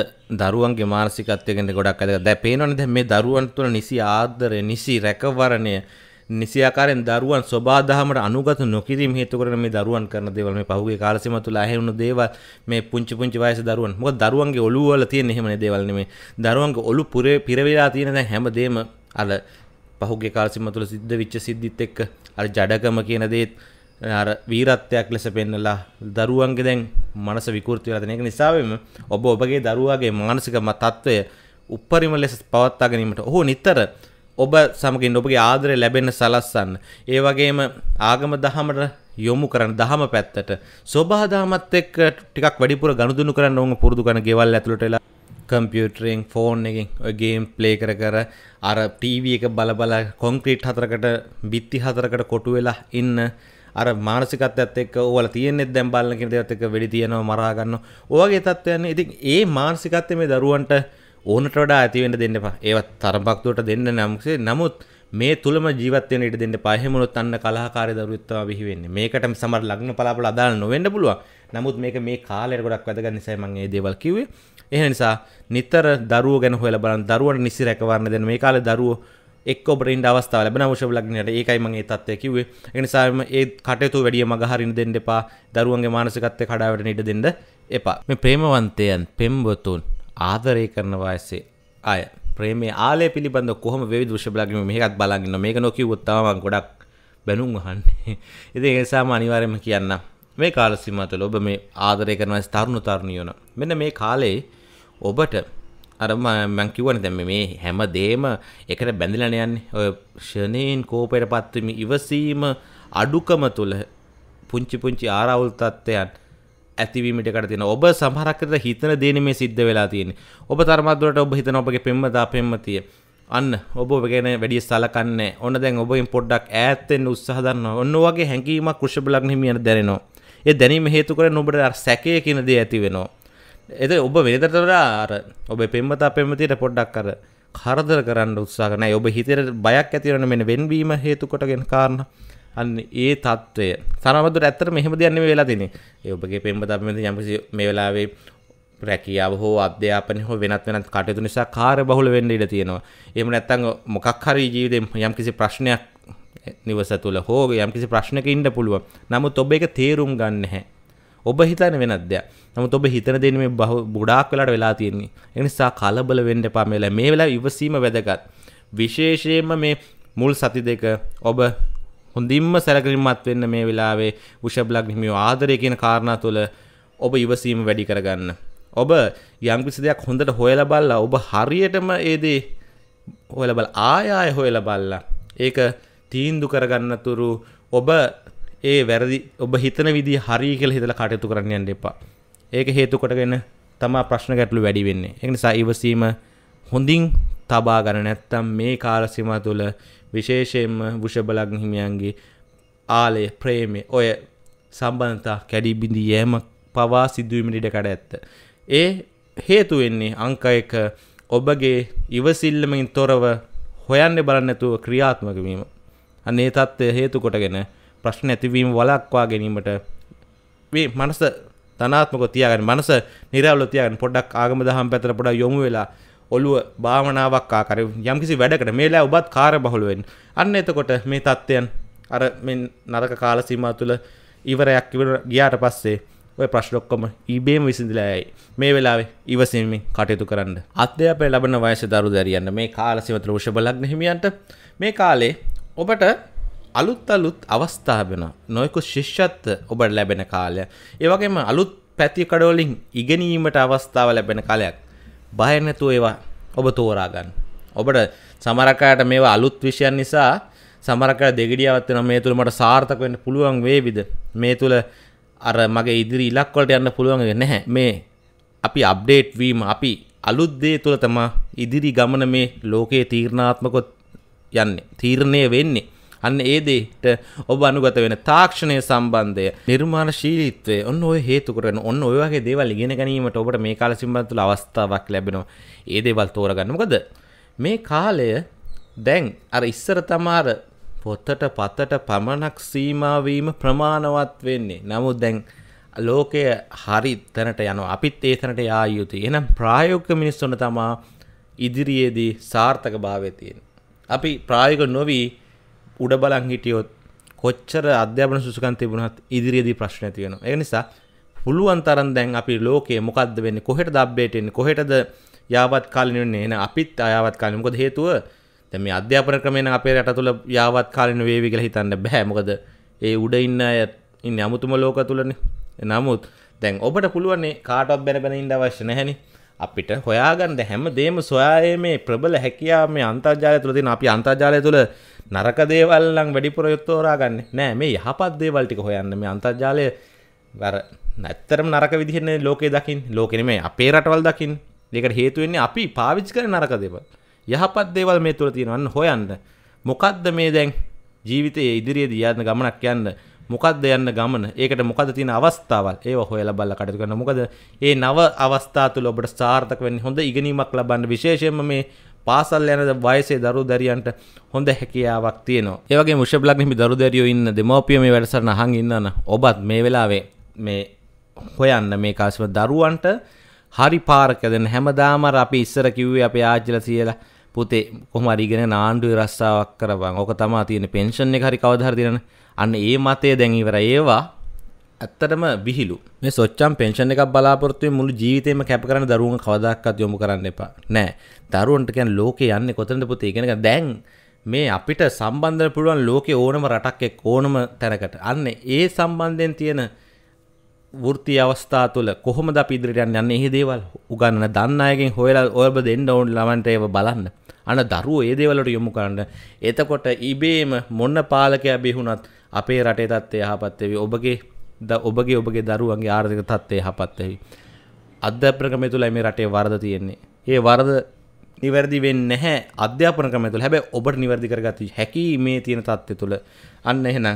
දරුවන්ගේ මානසිකත්වය ගැන ගොඩක් අදලා දැන් පේනවනේ දැන් මේ දරුවන් තුළ නිසි ආදරය, නිසි රැකවරණය නිසියාකාරයෙන් දරුවන් ස්වභාදහමට අනුගත නොකිරීම හේතු කරන මේ දරුවන් කරන දේවල් මේ පහුගිය කාලසීමාව තුළ ඇහෙවුණු දේවල් මේ පුංචි පුංචි වයසේ දරුවන් මොකද දරුවන්ගේ ඔළුව වල තියෙන එහෙමනේ දේවල් නෙමෙයි දරුවන්ගේ ඔළු පිරවිලා තියෙන දැන් හැමදේම අර පහුගේ කාලසිම තුළ සිද්ධ විච්ච සිද්ධිත් එක්ක අර ජඩකම කියන දේත් අර වීරත්වයක් ලෙස පෙන්නලා දරුවන්ගේ දැන් මනස විකෘති වෙලා තියෙන එක නිසාවෙම ඔබ ඔබගේ දරුවාගේ මානසික තත්ත්වය උපරිම ලෙස පවත්වා ගැනීමට ඔහු නිතර ඔබ සමගින් ඔබගේ ආදරය ලැබෙන්න සලස්සන්න. ඒ වගේම ආගම දහමට යොමු කරන දහම පැත්තට සෝභාදාමත් එක්ක ටිකක් වැඩිපුර ගනුදුනු කරන්න ඕන පුරුදු කරන ගෙවල් ඇතුළට එලා කම්පියුටරෙන් ෆෝන් එකෙන් ඔය ගේම් ප්ලේ කර කර අර ටීවී එක බල බල කොන්ක්‍රීට් හතරකට බිත්ති හතරකට කොටු වෙලා ඉන්න අර මානසිකත්වයත් එක්ක ඕවල තියෙන්නේ දැන් බලන කෙනෙක් දෙයක් එක්ක වෙඩි තියනවා මරා ගන්නවා. ඔයගේ තත්ත්වයන් ඉතින් ඒ මානසිකත්වය මේ දරුවන්ට ඕනට වඩා ඇතිවෙන්ට දෙන්න එපා ඒවත් තරම්පක්තුවට දෙන්න නම්සේ නමුත් මේ තුළම ජීවත්වයෙන් ඉට දෙන්න පහෙමුණොත් අන්න කලාකාර දරුත්වා බිහිවෙන්නේ මේකට සමර ලග්න පලාපල අදාල නොවෙන්න පුළුව නමුත් මේක මේ කාලෙට ගොඩක් වැදග නිසයිමන්ගේ දේවල් කිවේ එහනිසා නිතර දරුව ගැන හොල බලන් දරුවට නිසි රැකවරන්න දෙන මේ කාල දරුව එක් ඔබරින්ට අවස්ථාව ලැබෙන අවශ්‍ය ලග්නයට ඒකයිමගේ තත්ත්වය කිවේ එනිසාම ඒ කටයුතු වැඩිය මගහරින් දෙන්න එපා දරුවන්ගේ මානසිකත්වය කඩාවට නිට දෙන්න එපා මේ ප්‍රේමවන්තයන් පෙම්බතුන් ආදරය කරන වයසේ අය ප්‍රේමේ ආලය පිළිබඳ කොහොම විවිධ විෂබලගිම මේකත් බලන් ඉන්න මේක නොකියුවොත් තමයි මම ගොඩක් බැනුම් අහන්නේ ඉතින් ඒ නිසාම අනිවාර්යයෙන්ම කියන්නම් මේ කාල සීමාව තුළ ඔබ මේ ආදරය කරන තරුණ තරුණියෝන මෙන්න මේ කාලේ ඔබට අර මම කිව්වනේ දැන් මේ හැම දෙෙම එකට බැඳලා යන්නේ ඔය ෂනේන් කෝපයට පත්වීම ඉවසීම අඩුකම තුළ පුංචි පුංචි ආරවුල් තත්ත්වයන් ඇතිවීමට කරතින ඔබ සමහරක්කත හිතන දේන මේ සිද්ධ වෙලා තියෙන ඔබ තරමත්දුවට ඔබ හිතන ඔබගේ පෙම්මදා පෙම්මතිය අන්න ඔබ ගැන වැඩිය සලකන්න ඔන්න දැන් ඔබයින් පොඩ්ඩක් ඇත්තෙන් උත්සාහදන්න ඔන්න වගේ හැකිීමක් කෘෂබලක් හිමියන දැනෙනවා ඒ දැනීම හේතුකර නොබට සැකය කියන දේ ඇති වෙනවා එද ඔබ වෙනතරට අර ඔබ පෙම්මතා පෙමතියට පොඩ්ඩක් කර කරදර කරන්න උත්සාහනෑ ඔබ හිතර බයක් ඇතිරන මෙ වෙන්වීම හේතුකොටගෙන කාරන්න අන්න ඒ තත්ත්වය සමදුර ඇත්තට මෙහෙම දෙයන්න වෙලා දෙන ඒ ඔබගේ පෙම්බ තමති යමසි මේ වෙලාවේ රැකියාව හෝ අධ්‍යාපන හෝ වෙනත් වෙනත් කටයුතු නිසා කාර්ය බහුල වෙන්න ඉඩ තියෙනවා එහෙම නැත්නම් මොකක් හරි ජීවිතේ යම්කිසි ප්‍රශ්නයක් නිවස තුළ හෝ යම්කිසි ප්‍රශ්නක ඉන්න පුළුවන් නමුත් ඔබ ඒක තේරුම් ගන්න නැහැ ඔබ හිතන වෙනත්ද නමුත් ඔබ හිතන දෙන මේ බහ ගොඩාක් වෙලාට වෙලා තියෙන්නේ එනිසා කලබල වෙන්න එපා මේ වෙලාව ඉවසීම වැදගත් විශේෂයෙන්ම මේ මුල් සති දෙක ඔබ හොඳින්ම සැලකිලිමත් වෙන්න මේ වෙලාවේ වෘෂභ ලග්න හිමියෝ ආදරය කියන කාරණා තුළ ඔබ ඉවසීම වැඩි කරගන්න. ඔබ යම්කිසි දෙයක් හොඳට හොයලා බලලා ඔබ හරියටම ඒ දේ හොයලා බල ආය ආය හොයලා බලලා ඒක තීන්දු කරගන්න තුරු ඔබ ඒ වැරදි ඔබ හිතන විදිහ හරිය කියලා හිතලා කටයුතු කරන්න යන්න එපා. ඒක හේතු කොටගෙන තමා ප්‍රශ්න ගැටලු වැඩි වෙන්නේ. ඒ නිසා ඉවසීම හොඳින් තබා ගන්න නැත්නම් මේ කාල සීමාව තුළ විශේෂයෙන්ම වෘෂභලග්න හිමියන්ගේ ආලය ප්‍රේමය ඔය සම්බන්ධතා කැඩී බිඳී යෑම පවා සිදුවීමට ඉඩ කඩ ඇත්ත. ඒ හේතු වෙන්නේ අංක එක ඔබගේ ඉවසිල්ලමින් තොරව හොයන්න බලන්න නැතුව ක්‍රියාත්මක වීම. අනේ தත්ත්වය හේතු කොටගෙන ප්‍රශ්න ඇතිවීම වළක්වා ගැනීමට මේ මනස තනාත්මකව තියාගෙන මනස නිරවුල්ව තියාගෙන පොඩ්ඩක් ආගම දහම් පැත්තට පොඩ්ඩක් යොමු වෙලා ඔළුව භාවනාවක් ආකාර යම්කිසි වැඩකට මේලා ඔබත් කාර බහුලුවෙන් අන්න එතකොට මේ තත්ත්වයන් අර මෙන් නරක කාල සීමා තුළ ඉවරයක් ඉවර ගියාට පස්සේ ඔය ප්‍රශ්න ඔක්කොම ඊබේම විසඳලා යයි මේ වෙලාවේ ඉවසීමෙන් කටයුතු කරන්න අධ්‍යාපනය ලබන වයසේ දරු දැරියන්න මේ කාල සීමා තුළ වෘෂභ ලග්න හිමියන්ට මේ කාලේ ඔබට අලුත් අලුත් අවස්ථා වෙනවා නොයෙකුත් ශිෂ්‍යත්ව ඔබට ලැබෙන කාලය ඒ වගේම අලුත් පැති කඩවලින් ඉගෙනීමට අවස්ථාව ලැබෙන කාලයක් බයනැතුව ඒවා ඔබ තෝරාගන්න ඔබට සමරකායට මේවා අලුත් විෂයන් නිසා සමරකට දෙගඩියාවත් වෙන මේ තුළ මට සාර්ථක වෙන්න පුළුවන් වේවිද මේ තුළ අර මගේ ඉදිරි ඉලක්වලට යන්න පුළුවන් නැහැ මේ අපි අප්ඩේට් වීම අපි අලුත් දේ තුළ තමා ඉදිරි ගමන මේ ලෝකයේ තීරණාත්මකොත් යන්නේ තීරණය වෙන්නේ අන්න ඒ දේට ඔබ අනුගත වෙන තාක්ෂණය සම්බන්ධය නිර්මාණශීලීත්වය ඔන්න ඔය හේතු කරන ඔන්න ඔය වගේ දේවල් ඉගෙන ගැනීමට ඔබට මේ කාල සිම්බන්ධ තුළ අවස්ථාවක් ලැබෙනවා ඒ දේවල් තෝරගන්න මොකද මේ කාලය දැන් අර ඉස්සර තමාර පොත්තට පතට පමණක් සීමාවීම ප්‍රමාණවත් වෙන්නේ නමුත් දැන් ලෝකය හරි තැනට යන අපිත් ඒ තැනට යා යුතු එනම් ප්‍රායෝගික මිනිස්සුන තමා ඉදිරියේදී සාර්ථක භාවය තියෙන. අපි ප්‍රායෝගික නොවී උඩ බලන් හිටියොත් කොච්චර අධ්‍යාපන සුසුකන් තිබුණත් ඉදිරියේදී ප්‍රශ්න ඇති වෙනවා. ඒ නිසා පුළුවන් තරම් දැන් අපි ලෝකයේ මොකද්ද වෙන්නේ? කොහෙටද අප්ඩේට් වෙන්නේ? කොහෙටද යාවත් කාලින වෙන්නේ? එහෙනම් අපිත් ආයාවත් කාලින. මොකද හේතුව දැන් මේ අධ්‍යාපන ක්‍රමය නම් අපේ රට තුල යාවත් කාලින වේවි කියලා හිතන්න බෑ. මොකද ඒ උඩ ඉන්න අය ඉන්නේ අමුතුම ලෝක තුලනේ. නමුත් දැන් ඔබට පුළුවන් කාටවත් බැන බැන ඉන්න අවශ්‍ය නැහැනේ. අපිට හොයාගන්න හැම දේම සොයායේ මේ ප්‍රබල හැකියාව මේ අන්තර්ජාලය තුළ තියෙන අපි අන්තර්ජාලය තුළ නරක දේවල් නම් වැඩිපුර යොත්වරා ගන්න නෑ මේ යහපත් දේවල් ටික හොයන්න මේ අන්තර්ජාලය වැර නැත්තරම නරක විදිහන්නේ ලෝකේ දකින් ලෝකෙ නෙමෙයි අපේ රටවල් දකින් ඒකට හේතු වෙන්නේ අපි පාවිච්චි කරන නරක දේවල් යහපත් දේවල් මේ තුළ තියෙනවන්න හොයන්න මොකද්ද මේ දැන් ජීවිතයේ ඉදිරියේදී යන්න ගමනක් යන්න මොකක්ද යන්න ගමන ඒකට මොකද තියෙන අවස්ථාවල් ඒව හොයලා බලලා කටයුතු කරන්න මොකද ඒ නව අවස්ථා තුළ ඔබට සාර්ථක වෙන්නේ හොඳ ඉගෙනීමක් ලබන්න විශේෂයෙන්ම මේ පාසල් යන වයසේ දරු දැරියන්ට හොඳ හැකියාවක් තියෙනවා ඒවගේ මුෂබ්ලක් හිමි දරු දැරියෝ ඉන්න දෙමෝපියෝ මේ වැඩසටහන අහන් ඉන්නන ඔබත් මේ වෙලාවේ මේ හොයන්න මේ කාසිම දරුවන්ට හරි පාරක දෙන හැමදාම අපි ඉස්සර කිව්වේ අපේ ආච්චිලා සියලා පුතේ කොහොම හරි ඉගෙන නාණ්ඩුවේ රස්සාවක් කරපන්. ඕක තමයි තියෙන පෙන්ෂන් එක හරි කවදා හරි දෙනවනේ. අන්න ඒ මතය දැන් ඉවරයි. ඒවා ඇත්තටම බිහිලු. මේ සොච්චම් පෙන්ෂන් එකක් බලාපොරොත්තු වෙ මුළු ජීවිතේම කැප කරන දරුවන් කවදාකවත් යොමු කරන්න එපා. නෑ. දරුවන්ට කියන්නේ ලෝකේ යන්නේ කොතනද පුතේ ඉගෙන ගන්න. දැන් මේ අපිට සම්බන්ධ පුළුවන් ලෝකේ ඕනම රටක් එක්ක ඕනම තැනකට. අන්න ඒ සම්බන්ධයෙන් තියෙන වෘත්ති අවස්ථා තුළ කොහොමද අපි ඉදිරියට යන්නේ? අන්න ඒ දේවල් උගන්නන දන්න අයගෙන් හොයලා ඔයබ දෙන්න ඕන ළමන්ට ඒව බලන්න. අන දරුවෝ ඒ දේවලට යොමු කරන්න. එතකොට ඉබේම මොන්න පාලකයා බිහුණත් අපේ රටේ තත්ත්වය යහපත් වෙවි. ඔබගේ ද ඔබගේ ඔබගේ දරුවන්ගේ ආර්ථික තත්ත්වය යහපත් වෙවි. අධ්‍යාපනකම තුලයි මේ රටේ වරද තියෙන්නේ. ඒ වරද නිවැරදි වෙන්නේ නැහැ අධ්‍යාපනකම තුල. හැබැයි ඔබට නිවැරදි කරගත්ත හැකි මේ තියෙන තත්ත්වය තුල. අන්න එහෙනම්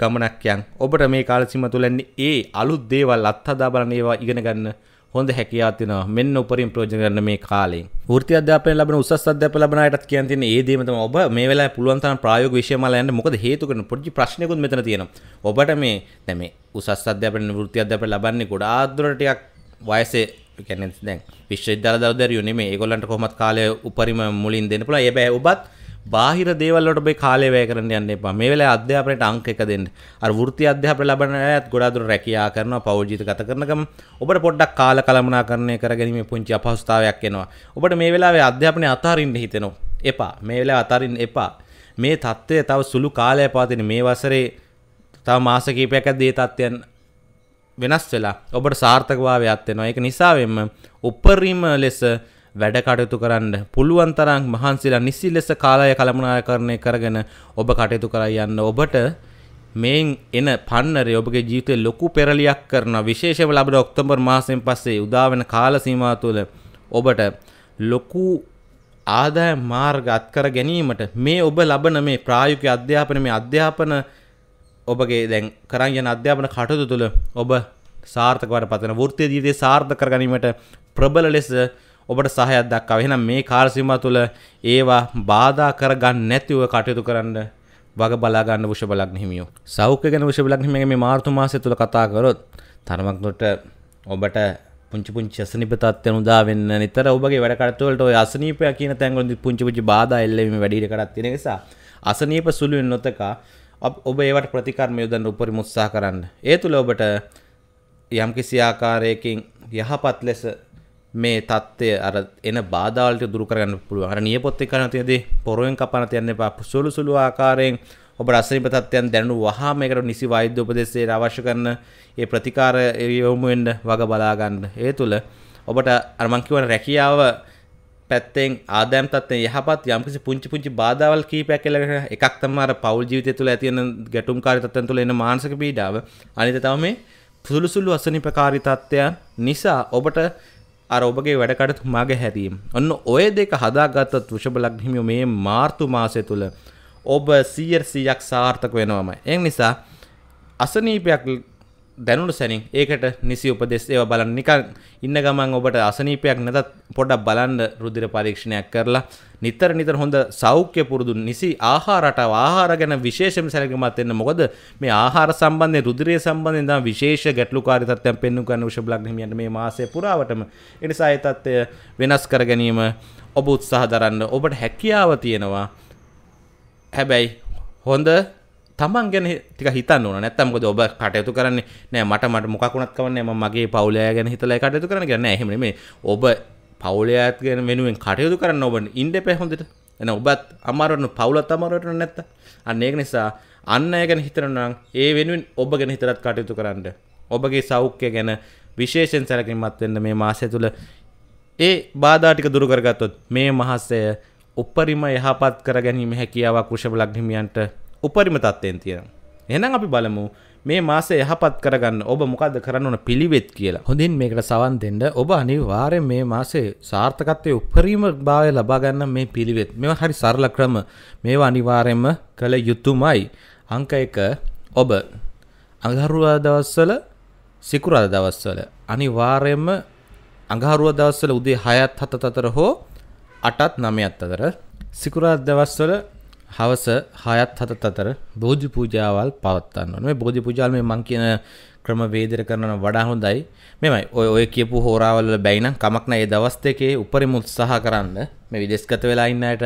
ගමනක් යන්. ඔබට මේ කාලසීම තුල ඒ අලුත් දේවල් අත්හදා බලන ඒවා ඉගෙන ගන්න හොඳ හැකියාව තියෙනවා. මෙන්න උපරිම ප්‍රයෝජන ගන්න මේ කාලේ. වෘත්ති අධ්‍යාපනය ලැබෙන උසස් අධ්‍යාපන ලැබෙන අයටත් කියන්න තියෙන ඒ දේම තමයි ඔබ මේ වෙලාවේ පුළුවන් තරම් ප්‍රායෝගික විෂයමාලා යන්න. මොකද හේතු කරන පොඩි ප්‍රශ්නයකුත් මෙතන තියෙනවා. ඔබට මේ දැන් මේ උසස් අධ්‍යාපන වෘත්ති අධ්‍යාපන ලබන්නේ ගොඩාක් දුරට ටිකක් වයසේ කියන්නේ දැන් විශ්වවිද්‍යාල දරුවෝ දරියෝ නෙමෙයි. ඒගොල්ලන්ට කොහොමත් කාලය උපරිම මුලින් දෙන්න පුළුවන්. හැබැයි ඔබත් බාහිර දේවල්ලට ඔබේ කාලය වැය කරන්න යන්න එපා. මේ වෙලාවේ අධ්‍යාපනයට අංක එක දෙන්න. අර වෘත්ති අධ්‍යාපන ලබන අයත් ගොඩාක් දුර රැකියා කරනවා, පෞල් ජීවිත ගත කරන ගමන් ඔබට පොඩ්ඩක් කාල කලමනාකරණය කරගැනීමේ පුංචි අපහසුතාවයක් එනවා. ඔබට මේ වෙලාවේ අධ්‍යාපනය අතහරින්න හිතෙනවා. එපා. මේ වෙලාව අතහරින්න එපා. මේ தත්ත්වය තව සුළු කාලයක් පවතින මේ වසරේ තව මාස කිහිපයක් ඇද්දී මේ தත්ත්වයන් වෙනස් වෙලා ඔබට සාර්ථකභාවයක් එනවා. ඒක නිසාවෙන්ම උපරිම ලෙස වැඩ කටයුතු කරන්න පුළුවන් තරම් මහන්සිලා නිසි ලෙස කාලය කළමනාකරණය කරගෙන ඔබ කටයුතු කර යන්න ඔබට මේන් එන පන්නරේ ඔබගේ ජීවිතේ ලොකු පෙරලියක් කරන විශේෂව ලැබෙන ඔක්තෝබර් මාසයෙන් පස්සේ උදා වෙන කාල සීමාව තුළ ඔබට ලොකු ආදාය මාර්ග අත්කර ගැනීමට මේ ඔබ ලබන මේ ප්‍රායෝගික අධ්‍යාපන මේ අධ්‍යාපන ඔබගේ දැන් කරන් යන අධ්‍යාපන කටයුතු තුළ ඔබ සාර්ථකවට පතන වෘත්තීය ජීවිතය සාර්ථක කර ගැනීමට ප්‍රබල ලෙස ඔබට සහයක් දක්වා. එහෙනම් මේ කාර්යසීමා තුළ ඒවා බාධා කරගන්න නැතිව කටයුතු කරන්න වග බලා ගන්න වෘෂභ ලග්න හිමියෝ. සෞඛ්‍ය ගැන වෘෂභ ලග්න හිමියගේ මේ මාර්තු මාසය තුළ කතා කරොත් තරමක් දුරට ඔබට පුංචි පුංචි අසනීප තත්ත්වයන් උදා වෙන්න නිතර ඔබගේ වැඩ කටයුතු වලට ඔය අසනීපය කියන තැන්වලදී පුංචි පුංචි බාධා එල්ලෙමින් වැඩි ඉඩ කරක් තියෙන නිසා අසනීප සුළුෙන් නොතකා ඔබ ඒවට ප්‍රතිකර්ම යොදන්න උපරිම උත්සාහ කරන්න. ඒ තුළ ඔබට යම්කිසි ආකාරයකින් යහපත් ලෙස මේ තත්ත්වය අර එන බාධාවලට දුරු කරගන්න පුළුවන්. අර නියපොත් එක්ක කරන තියදී පොරොයෙන් කපන තියන්න එපා. සුළු සුළු ආකාරයෙන් ඔබ රසනිප තත්ත්වයන් දැනුණු වහාම ඒකට නිසි වෛද්‍ය උපදෙස්සේ අවශ්‍ය කරන ඒ ප්‍රතිකාර යොමු වෙන්න වග බලා ගන්න. ඒ තුල ඔබට අර මං කියවන රැකියාව පැත්තෙන් ආදායම් තත්ත්වයෙන් යහපත් යම්කිසි පුංචි පුංචි බාධාවල් කීපයක් එළගෙන එකක් තමයි අර පෞල් ජීවිතය තුළ ඇති වෙන ගැටුම්කාරී තත්ත්වයන් තුළ එන මානසික පීඩාව අනිත් තමයි මේ සුළුසුළු අසනීපකාරී තත්ත්වයන් නිසා ඔබට අර ඔබගේ වැඩකටතු මග හැරීම් ඔන්න ඔය දෙක හදාගත්තත් වෘෂභ හිමියෝ මේ මාර්තු මාසය තුළ ඔබ සීර් සීයක් සාර්ථක වෙනවම එ නිසා අසනීපයක් දැනුට සැනින් ඒකට නිසි උපදෙස් ඒව බලන්න නිකන් ඉන්න ගමන් ඔබට අසනීපයක් නැතත් පොඩක් බලන්න රුධිර පරීක්ෂණයක් කරලා නිතර නිතර හොඳ සෞඛ්‍ය පුරුදු නිසි ආහාර රටාව ආහාර ගැන විශේෂම සැලකිලිමත් වෙන්න මොකද මේ ආහාර සම්බන්ධයෙන් රුධිරය සම්බන්ධයෙන් තමයි විශේෂ ගැටලුකාරී තත්ත්වයන් පෙන්වු කරන උෂ බ්ලග් හිමියන්ට මේ මාසය පුරාවටම ඒ නිසා ඒ තත්ත්වය වෙනස් කර ගැනීම ඔබ උත්සාහ දරන්න ඔබට හැකියාව තියෙනවා හැබැයි හොඳ තමන් ගැන ටික හිතන්න ඕන නැත්තම් මොකද ඔබ කටයුතු කරන්නේ නෑ මට මට මොකක් වුණත් කවන්නේ මම මගේ පවුලය ගැන හිතලා කටයුතු කරන්න කියන්නේ එහෙම නෙමෙයි ඔබ පවුලයත් ගැන වෙනුවෙන් කටයුතු කරන්න ඔබ ඉන්ඩෙපේ හොඳට එන ඔබත් අමාරුවන පවුලත් අමාරුවට නැත්ත අන්න ඒක නිසා අන්න අය ගැන හිතනවා නම් ඒ වෙනුවෙන් ඔබ ගැන හිතලත් කටයුතු කරන්න ඔබගේ සෞඛ්‍ය ගැන විශේෂයෙන් සැලකිලිමත් වෙන්න මේ මාසය තුළ ඒ බාධා ටික දුරු කරගත්තොත් මේ මහසය උපරිම යහපත් කර ගැනීම හැකියාවක් වෘෂභ ලග්නිමියන්ට උපරිම තත්වයෙන් තියෙන. එහෙනම් අපි බලමු මේ මාසේ යහපත් කරගන්න ඔබ මොකද කරන්න ඕන පිළිවෙත් කියලා. හොඳින් මේකට සවන් දෙන්න ඔබ අනිවාර්යෙන් මේ මාසේ සාර්ථකත්වයේ උපරිම භාවය ලබා ගන්න මේ පිළිවෙත්. මේවා හරි සරල ක්‍රම. මේවා අනිවාර්යෙන්ම කළ යුතුමයි. අංක 1 ඔබ අඟහරුවා දවස්වල සිකුරාදා දවස්වල අනිවාර්යෙන්ම අඟහරුවා දවස්වල උදේ 6ත් 7ත් අතර හෝ 8ත් 9ත් අතර සිකුරාදා දවස්වල හවස හයත් හතත් අතර බෝධි පූජාවල් පවත්වන්න ඕනේ. මේ බෝධි පූජාවල් මේ මං කියන ක්‍රම වේදිර කරනවා වඩා හොඳයි. මෙමය ඔය ඔය කියපු හෝරාවල් වල බැයි නම් කමක් නැහැ. ඒ දවස් දෙකේ උපරිම උත්සාහ කරන්න. මේ විදේශගත වෙලා ඉන්න අයට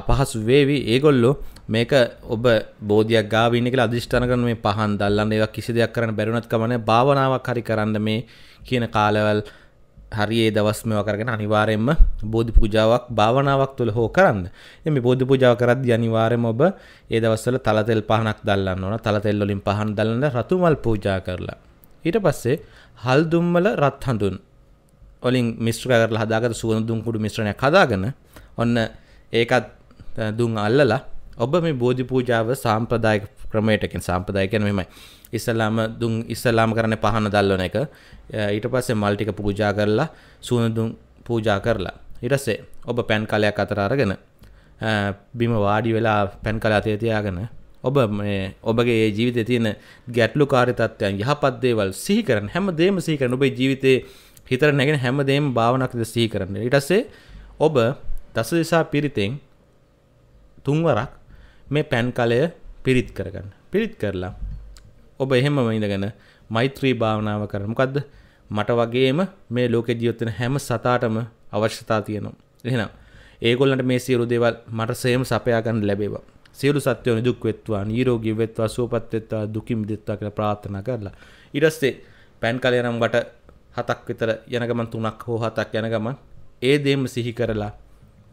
අපහසු වේවි. ඒගොල්ලෝ මේක ඔබ බෝධියක් ගාව ඉන්න කියලා අදිෂ්ඨාන කරන මේ පහන් දැල්ලන්න ඒවා කිසි දෙයක් කරන්න බැරි වුණත් කමන්නේ භාවනාවක් හරි කරන්න මේ කියන කාලවල හරියේ දවස්ම කරගෙන අනිවාරයෙන්ම බෝධි පූජාවක් භාවනාවක් තුළ හෝ කරන්න එම බෝධි පූජාව කරද්දි අනිවාර්යයෙන්ම ඔබ ඒ දවස්වල තලතෙල් පහනක් දල්ලන්න ඕන තලතෙල් වලින් පහන් දල්ලන රතුමල් පූජා කරලා ඊට පස්සේ හල් දුම්වල රත් හඳුන් වලින් මිශ්‍ර කරලා හදාගත්තු සුවඳ දුම් කුඩු මිශ්‍රණයක් හදාගෙන ඔන්න ඒකත් දුම් අල්ලලා ඔබ මේ බෝධි පූජාව සාම්ප්‍රදායක ක්‍රමයටකින් සාම්ප්‍රදායකන මෙමයි ඉස්සලාම දුන් ඉස්සලාම කරන පහන දල්ලන එක ඊට පස්සේ මල්ටික පූජා කරලා සූනදුම් පූජා කරලා ඉරස්සේ ඔබ පැන් කලයක් අතර අරගෙන බිම වාඩි වෙලා පැන් කලා තේතියාගෙන ඔබ ඔබගේ ජීවිතය තියෙන ගැටලු කාරිතත්වයන් යහපත්දේවල් සිහිකරන හැම දේම සීකරන ඔබේ ජීවිතය හිතර නැගෙන හැමදේම භාවනක්ද සිහිකරන්න ඉටස්සේ ඔබ දස දෙසා පිරිතෙන් තුන්වරක් මේ පැන් කලය පිරිත් කරගන්න පිරිත් කරලා ඔබ එහෙම ඉඳගෙන මෛත්‍රී භාවනාව කර මොකද්ද මට වගේම මේ ලෝකෙ ජීවත්වෙන හැම සතාටම අවශ්‍යතා තියෙනවා එහෙනම් ඒගොල්ලන්ට මේ සියලු දේවල් මට සේම සපයා ගන්න ලැබේවා සියලු සත්වෝ නිදුක් වෙත්වා නිරෝගී වෙත්වා සුවපත් වෙත්වා දුකින් මිදෙත්වා කියලා ප්‍රාර්ථනා කරලා ඊට පස්සේ පැන් කලය නම් වට හතක් විතර යන ගමන් තුනක් හෝ හතක් යන ගමන් ඒ දේම සිහි කරලා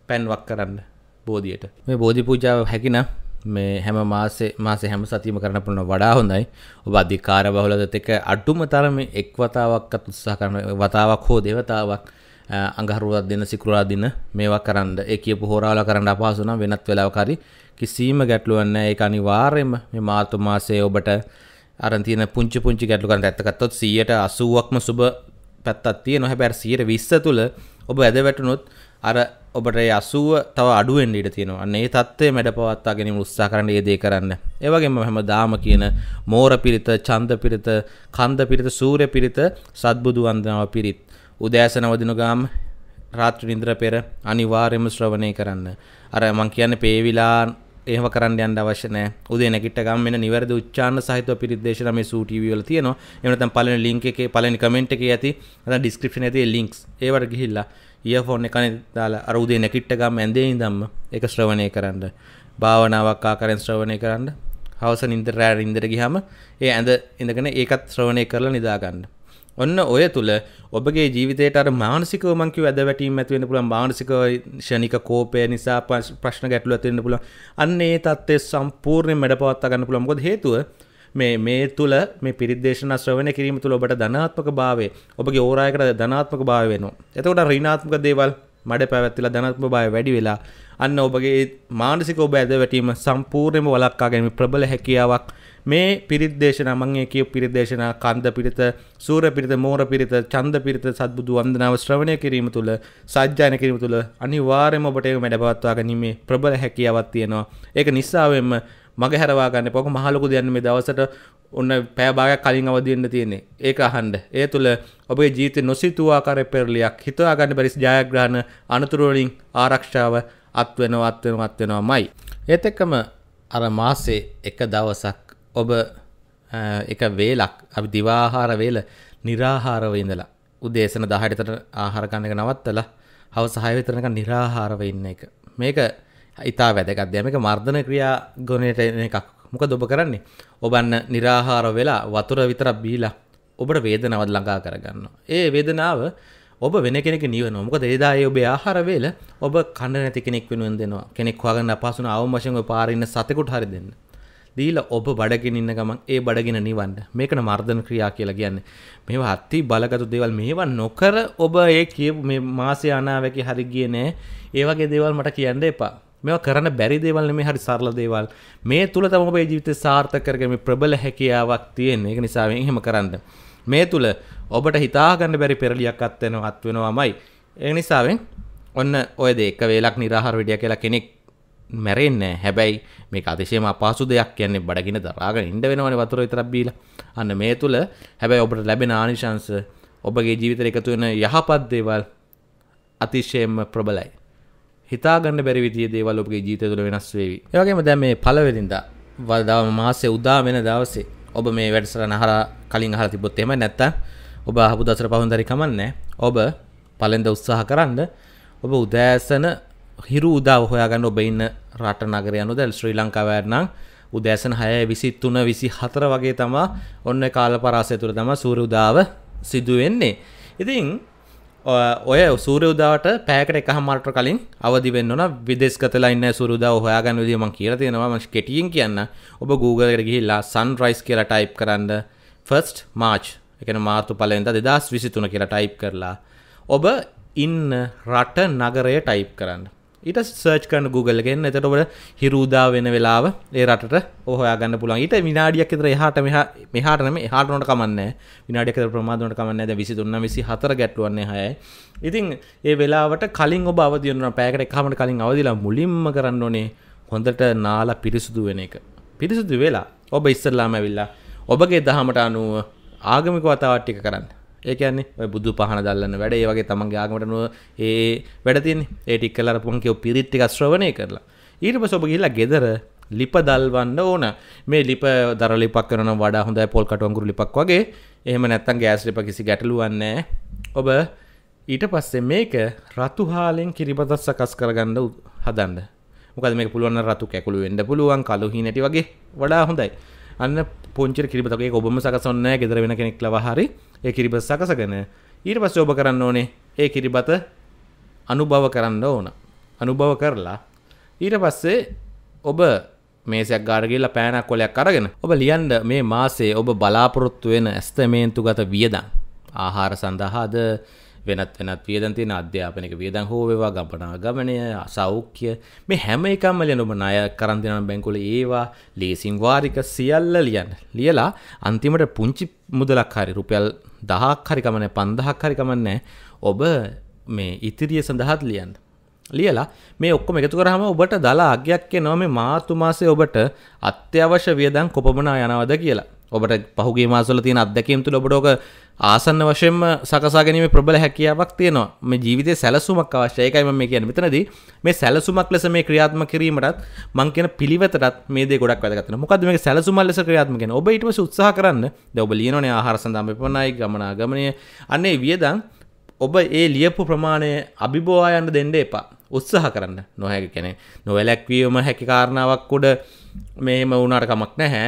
පැන්වක් කරන්න බෝධියට මේ බෝධි පූජාව හැකිනම් මේ හැම මාසේ මාසේ හැම සතිම කරන පුළන වඩා හොඳයි ඔබ අධිකාර බහුලදත එක අඩුම තරම එක් වතාවක්කත් උත්සා කරන වතාවක් හෝ දෙවතාවක් අඟහරුවත් දෙන සිකුරා දින මේවා කරන්න ඒ කියපු හෝරාල කරන්න අපහසුන වෙනත් වෙලාවකාරි කිසිීම ගැටලුවන්න ඒ අනිවාර්යම මේ මාර්තු මාසේ ඔබට අරන්තින පුංචි පුංචි ගැටලු කරන්න ඇත්තකත්තොත් සියට අසුවක්ම සුබ පැත්තත්තිය නොහැ පැරසියට විස්ස තුළ ඔබ ඇද වැටනුත් අර ඔබට අසුව තව අඩුවෙන් ඉඩ තියෙනවන්නේ ඒ තත්ත්වය මැඩ පවත්තා ගැනීම උත්සා කරන්න ඒදේ කරන්න ඒවගේම හැම දාම කියන මෝර පිරිත චන්ද පිරිත කන්ද පිරිත සූරය පිරිත සත්බුදු වන්දනාව පිරිත් උදෑසනවදින ගාම් රාත්‍ර නින්ද්‍ර පෙර අනිවාර්යම ශ්‍රවණය කරන්න අර මං කියන්න පේවිලා ඒම කරන්න යන්න අවශ්‍යන උදේ නැගිට ගම් වෙන නිවැරදි උච්චාරණ සහිතව පිරිද්දේශන මේ සූ ටීවී වල තියෙනවා එහෙම නැත්නම් පළවෙනි ලින්ක් එකේ පළවෙනි කමෙන්ට් එකේ ඇති නැත්නම් ඩිස්ක්‍රිප්ෂන් එකේ තියෙන ලින්ක්ස් ඒවට ගිහිල්ලා ඊයෆෝන් එකන දාලා අරුදේ නැකිට්ට ගම් ඇඳේ ඉඳම්ම එක ශ්‍රවණය කරන්න භාවනාවක් ආකාරයෙන් ශ්‍රවණය කරන්න හවස නින්ද රෑ ඉන්දර ගිහම ඒ ඇඳ ඉඳගෙන ඒකත් ශ්‍රවණය කරලා නිදාගන්න ඔන්න ඔය තුළ ඔබගේ ජීවිතයට මානසිකව මංකි වැද වැටීම ඇතිවෙන පුළන් මානසික ෂණික කෝපය නිසා ප්‍රශ්න ගැටලු ඇතිවෙන්න පුළන් අන්න ඒ තත්ත්වය සම්පූර්ණය මැඩ පවත්තා ගන්න පුළන්කොද හේතුව මේ මේ තුළ මේ පිරිදේශන ශ්‍රවණ කිරීම තුළ ඔබට ධනාත්මක භාවය ඔබගේ ඕරායකට ධනාත්මක භාව වෙනවා. එතකොට ඍණාත්මක දේවල් මඩ පැවැත්තිලා ධනත්ම බය වැඩි වෙලා අන්න ඔබගේ මානසික ඔබ ඇද වැටීම සම්පූර්ණයම වලක්කා ගැනීම ප්‍රබල හැකියාවක් මේ පිරිත්දේශනා මං ඒ කියපු පිරිත්දේශනා කන්ද පිරිත සූර පිරිත මෝර පිරිත ඡන්ද පිරිත සත්බුදු වන්දනාව ශ්‍රවණය කිරීම තුළ සජ්ජායන කිරීම තුළ අනිවාර්යයෙන්ම ඔබට ඒක මැඩපවත්වා ගැනීමේ ප්‍රබල හැකියාවක් තියෙනවා ඒක නිසාවෙන්ම මගේ හැරවා ගන්න පොක මහලොකු දෙයන්න මේ දවසට ඔන්න පෑභාගයක් කලින් අවදිවෙන්න තියෙන්නේ ඒක අහන්ඩ ඒ තුළ ඔබේ ජීවිත නොසිතුවාකාර පෙරලියක් හිතවාගන්න පරිස් ජයග්‍රහණ අනතුරුවලින් ආරක්ෂාව අත්වෙනව අත්වෙන අත්වෙනවා මයි. ඒත් එක්කම අර මාසේ එක දවසක් ඔබ එක වේලක් අපි දිවාහාර වේල निराහාරව ඉඳලා උදේසන 10ට විතර ආහාර ගන්න එක නවත්තලා හවස 6 විතරනකන් निराහාරව ඉන්න එක. මේක ඉතා වැදගත් දෙයක්. මේක මර්ධන ක්‍රියා ගුණයට එන එකක්. මොකද ඔබ කරන්නේ? ඔබන්න निराහාරව වෙලා වතුර විතර බීලා ඔබට වේදනාවක් ළඟා කරගන්නවා. ඒ වේදනාව ඔබ වෙන කෙනෙක් නිවනවා. මොකද එදායේ ඔබේ ආහාර වේල ඔබ කන්න නැති කෙනෙක් වෙනුවෙන් දෙනවා. කෙනෙක් හොයාගන්න අපහසු නැවම වශයෙන් ඔය පාරින්න සතෙකුට හරි දෙන්න. දීල ඔබ බඩගෙන ඉන්න ගමන් ඒ බඩගෙන නිවන්න මේකන මර්ධන ක්‍රියා කියලා කියන්නේ මේ හත්ති බලගතු දේවල් මේවා නොකර ඔබ ඒ කිය මාසය අනාවැකි හරි ගිය නෑ ඒවගේ දේවල් මට කියන්න එපා මෙවා කරන බැරි දේවල් මේ හරි සරල දේවල් මේ තුළ තම ඔබේ ජීවිතය සාර්ථක කරගෙන මේ ප්‍රබල හැකියාවක් තියෙන ඒක නිසා එහෙම කරන්න මේ තුළ ඔබට හිතාගන්න බැරි පෙරලියක් අත් වෙනවා අත් වෙනවාමයි ඒ නිසාවෙන් ඔන්න ඔය දෙක වේලක් නිරාහාර විඩිය කියලා කෙනෙක් මැරෙන්න හැබැයි මේ අතිශයම පාසු දෙයක් කියන්නේ බඩගෙන දරාග ඉඩ වෙනවන වතුර විතරබ්බීල අන්න මේ තුළ හැබැයි ඔබට ලැබෙන ආනිශංස ඔබගේ ජීවිතර එකතු වෙන යහපත් දේවල් අතිශයම ප්‍රබලයි හිතාගන්න බැරි විදිය දේවල් ඔබගේ ජීත තුළ වෙනස් වේවි ඒවගේම දැ මේ පලවෙදින්දා වදාව මාසේ උදා වෙන දවසේ ඔබ මේ වැඩසර නහර කලින් හර තිබොත් එම නැත්ත ඔබ හපු දසර පහුන්දරි කමන්න ඔබ පලෙන්ද උත්සාහ කරන්න ඔබ උදෑසන හිරු උදාව හොයාගන්න ඔබ ඉන්න රට නගර යනු දැල් ශ්‍රී ලංකාවෑරනම් උදෑසන හය විසි තුන විසි හතර වගේ තමා ඔන්න කාල පරාසය තුර තම සූර උදාව සිදුවෙන්නේ. ඉතින් ඔය සූර උදාවට පෑකට එක හමල්ට කලින් අවදිවෙන්න විදෙස්කතලා ඉන්න සුරුදාව හොයාගන්න විදිම කියල තියෙනවා මං කෙටියෙන් කියන්න ඔබ Googleකට ගිහිල්ලා සන් රයිස් කියලා ටයිප් කරන්න ෆස්ට් මාච් එකන මාර්තු පලෙන්ද දෙදස් විසිතුන කියලා ටයිප් කරලා ඔබ ඉන්න රට නගරය ටයිප් කරන්න ඊට සර්ච් කරන්න Google එකෙන් එතකොට ඔබට හිරුදා වෙන වෙලාව ඒ රටට හොයා ගන්න පුළුවන්. ඊට විනාඩියක් විතර එහාට මෙහා මෙහාට නෙමෙයි එහාට උනට කමන්නේ නැහැ. විනාඩියක් විතර ප්‍රමාද උනට කමන්නේ නැහැ. දැන් 23 24 ගැට්ටුවන්නේ 6යි. ඉතින් ඒ වෙලාවට කලින් ඔබ අවදි වෙනවා. පැයකට එකහමකට කලින් අවදිලා මුලින්ම කරන්න ඕනේ හොඳට නාලා පිරිසුදු වෙන එක. පිරිසුදු වෙලා ඔබ ඉස්සරලාම ඇවිල්ලා ඔබගේ දහමට අනුව ආගමික වතාවත් ටික කරන්න. ඒකන්නේ බුදු පහන දල්ලන්න වැඩ ඒ වගේ තමන් ගාගමට නුව ඒ වැඩතින් ඒටික් කලර පුන්කව පිරිත්තික ශ්‍රවණය කරලා ඊට පසොබ කියලා ගෙදර ලිප දල්වන්න ඕන මේ ලිප දර ලිපක් කරන වඩා හොඳ පොල් කටුවන්ගුරු ලිපක් වගේ එහෙම නැත්තන් ගෑස් ලිප කිසි ගැටලුවන්නේ ඔබ ඊට පස්සේ මේක රතුහාලෙන් කිරිබතත් සකස් කරගන්න හදන්න මොකද මේ පුළුවන් රතු කැකුළු වෙන්න පුළුවන් කලු හිනටි වගේ වඩා හොඳයි අන්න පොංචි කිරිබතගේ ඔබම සකසන්න ගෙදර වෙන කෙනෙක් ලවහරි ඒ කිරිබ සකසගෙන ඊට පස්සේ ඔබ කරන්න ඕනේ ඒ කිරිබත අනුභව කරන්න ඕන. අනුභව කරලා ඊට පස්සේ ඔබ මේසයක් ගාඩ ගිහිල්ලා පෑනක් කොලයක් අරගෙන ඔබ ලියන්න මේ මාසේ ඔබ බලාපොරොත්තු වෙන ඇස්තමේන්තුගත වියදම් ආහාර සඳහාද වෙනත් වෙනත් වියදන් තියෙන අධ්‍යාපනක වියදන් හෝ වේවා ගම්පනා ගමනය සෞඛ්‍ය මේ හැම එකම ලියන ඔබ ණය කරන් දෙනන බැංකුවල ඒවා ලේසින් වාරික සියල්ල ලියන්න ලියලා අන්තිමට පුංචි මුදලක් හරි රුපියල් 1000ක් හරි ගමන්නේ 5000ක් හරි ගමන්නේ ඔබ මේ ඉතිරිය සඳහාත් ලියන්න ලියලා මේ ඔක්කොම එකතු කරාම ඔබට දලා අගයක් එනවා මේ මාර්තු මාසේ ඔබට අත්‍යවශ්‍ය වියදම් කොපමණ යනවද කියලා. ඔබට පහුගිය මාසවල තියෙන අත්දැකීම් තුල ඔබට ඔක ආසන්න වශයෙන් සකසා ගැනීම ප්‍රබල හැකියාවක් තියෙනවා මේ ජීවිතය සැලසුමක් අවශ්‍ය ඒකයි මම කියන්නේ මෙතනදී මේ සැලසුමක් ලෙස මේ ක්‍රියාත්මක කිරීමටත් මං කියන පිළිවෙතටත් මේ දේ ගොඩක් වැදගත් වෙනවා මොකද්ද මේක සැලසුමක් ලෙස ක්‍රියාත්මක කරන ඔබ ඊට පස්සේ උත්සාහ කරන්න දැන් ඔබ ලියනෝනේ ආහාර සඳහා මෙපමණයි ගමනාගමනය අන්නේ වියදම් ඔබ ඒ ලියපු ප්‍රමාණය අභිබෝවා යන්න දෙන්න එපා උත්සාහ කරන්න නොහැකි කෙනෙක් නොවැළැක්වීම හැකි කාරණාවක් උඩ මෙහෙම වුණාට කමක් නැහැ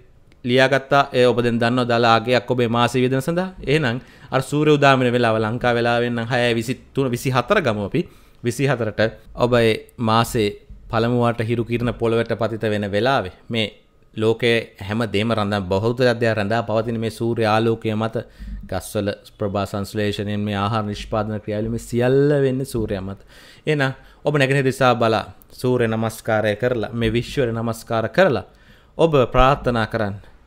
ලියාගත්තා ඒ ඔබ දෙන් දන්න දලාගේයක් ඔබේ මාස විදන සඳහා ඒනම් අර සූර උදාමන වෙලාව ලංකා වෙලාවෙන්න්න හය විසිත්තුන විසි හතර ගමපි විසි හතරට ඔබයි මාසේ පළමුවාට හිරු කිරණ පොළවට පතිත වෙන වෙලාවේ මේ ලෝකයේ හැම දේම රඳම් බෞද්ධ අධ්‍යා රඳා පවතින මේ සූර්ය ආලෝකය මත ගස්වල ප්‍රභා සංස්ලේෂණයෙන් මේ ආහාර නිෂ්පාදන ක්‍රියාවලින් මේ සියල්ල වෙන්නේ සූර්ය මත. එහෙනම් ඔබ නැගෙනහිර දිසා බලා සූර්ය නමස්කාරය කරලා මේ විශ්වර නමස්කාර කරලා ඔබ ප්‍රාර්ථනා කරන්න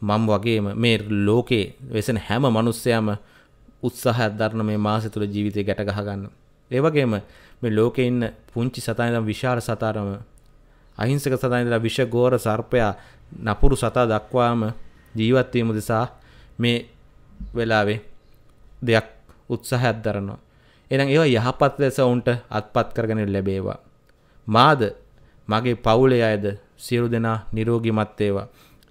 මම් වගේම මේ ලෝකේ වෙසෙන හැම මනුස්සයම උත්සාහයක් දරන මේ මාසය තුළ ජීවිතය ගැට ගහගන්න. ඒ වගේම මේ ලෝකේ ඉන්න පුංචි සතා ඉඳන් විශාල සතාරම අහිංසක සතා ඉඳලා විෂගෝර සර්පයා නපුරු සතා දක්වාම ජීවත් වීම දෙසා මේ වෙලාවේ දෙයක් උත්සාහයක් දරනවා. එහෙනම් ඒවා යහපත් ලෙස උන්ට අත්පත් කරගෙන ලැබේවා. මාද මගේ පවුලේ අයද සියලු දෙනා නිරෝගිමත් වේවා.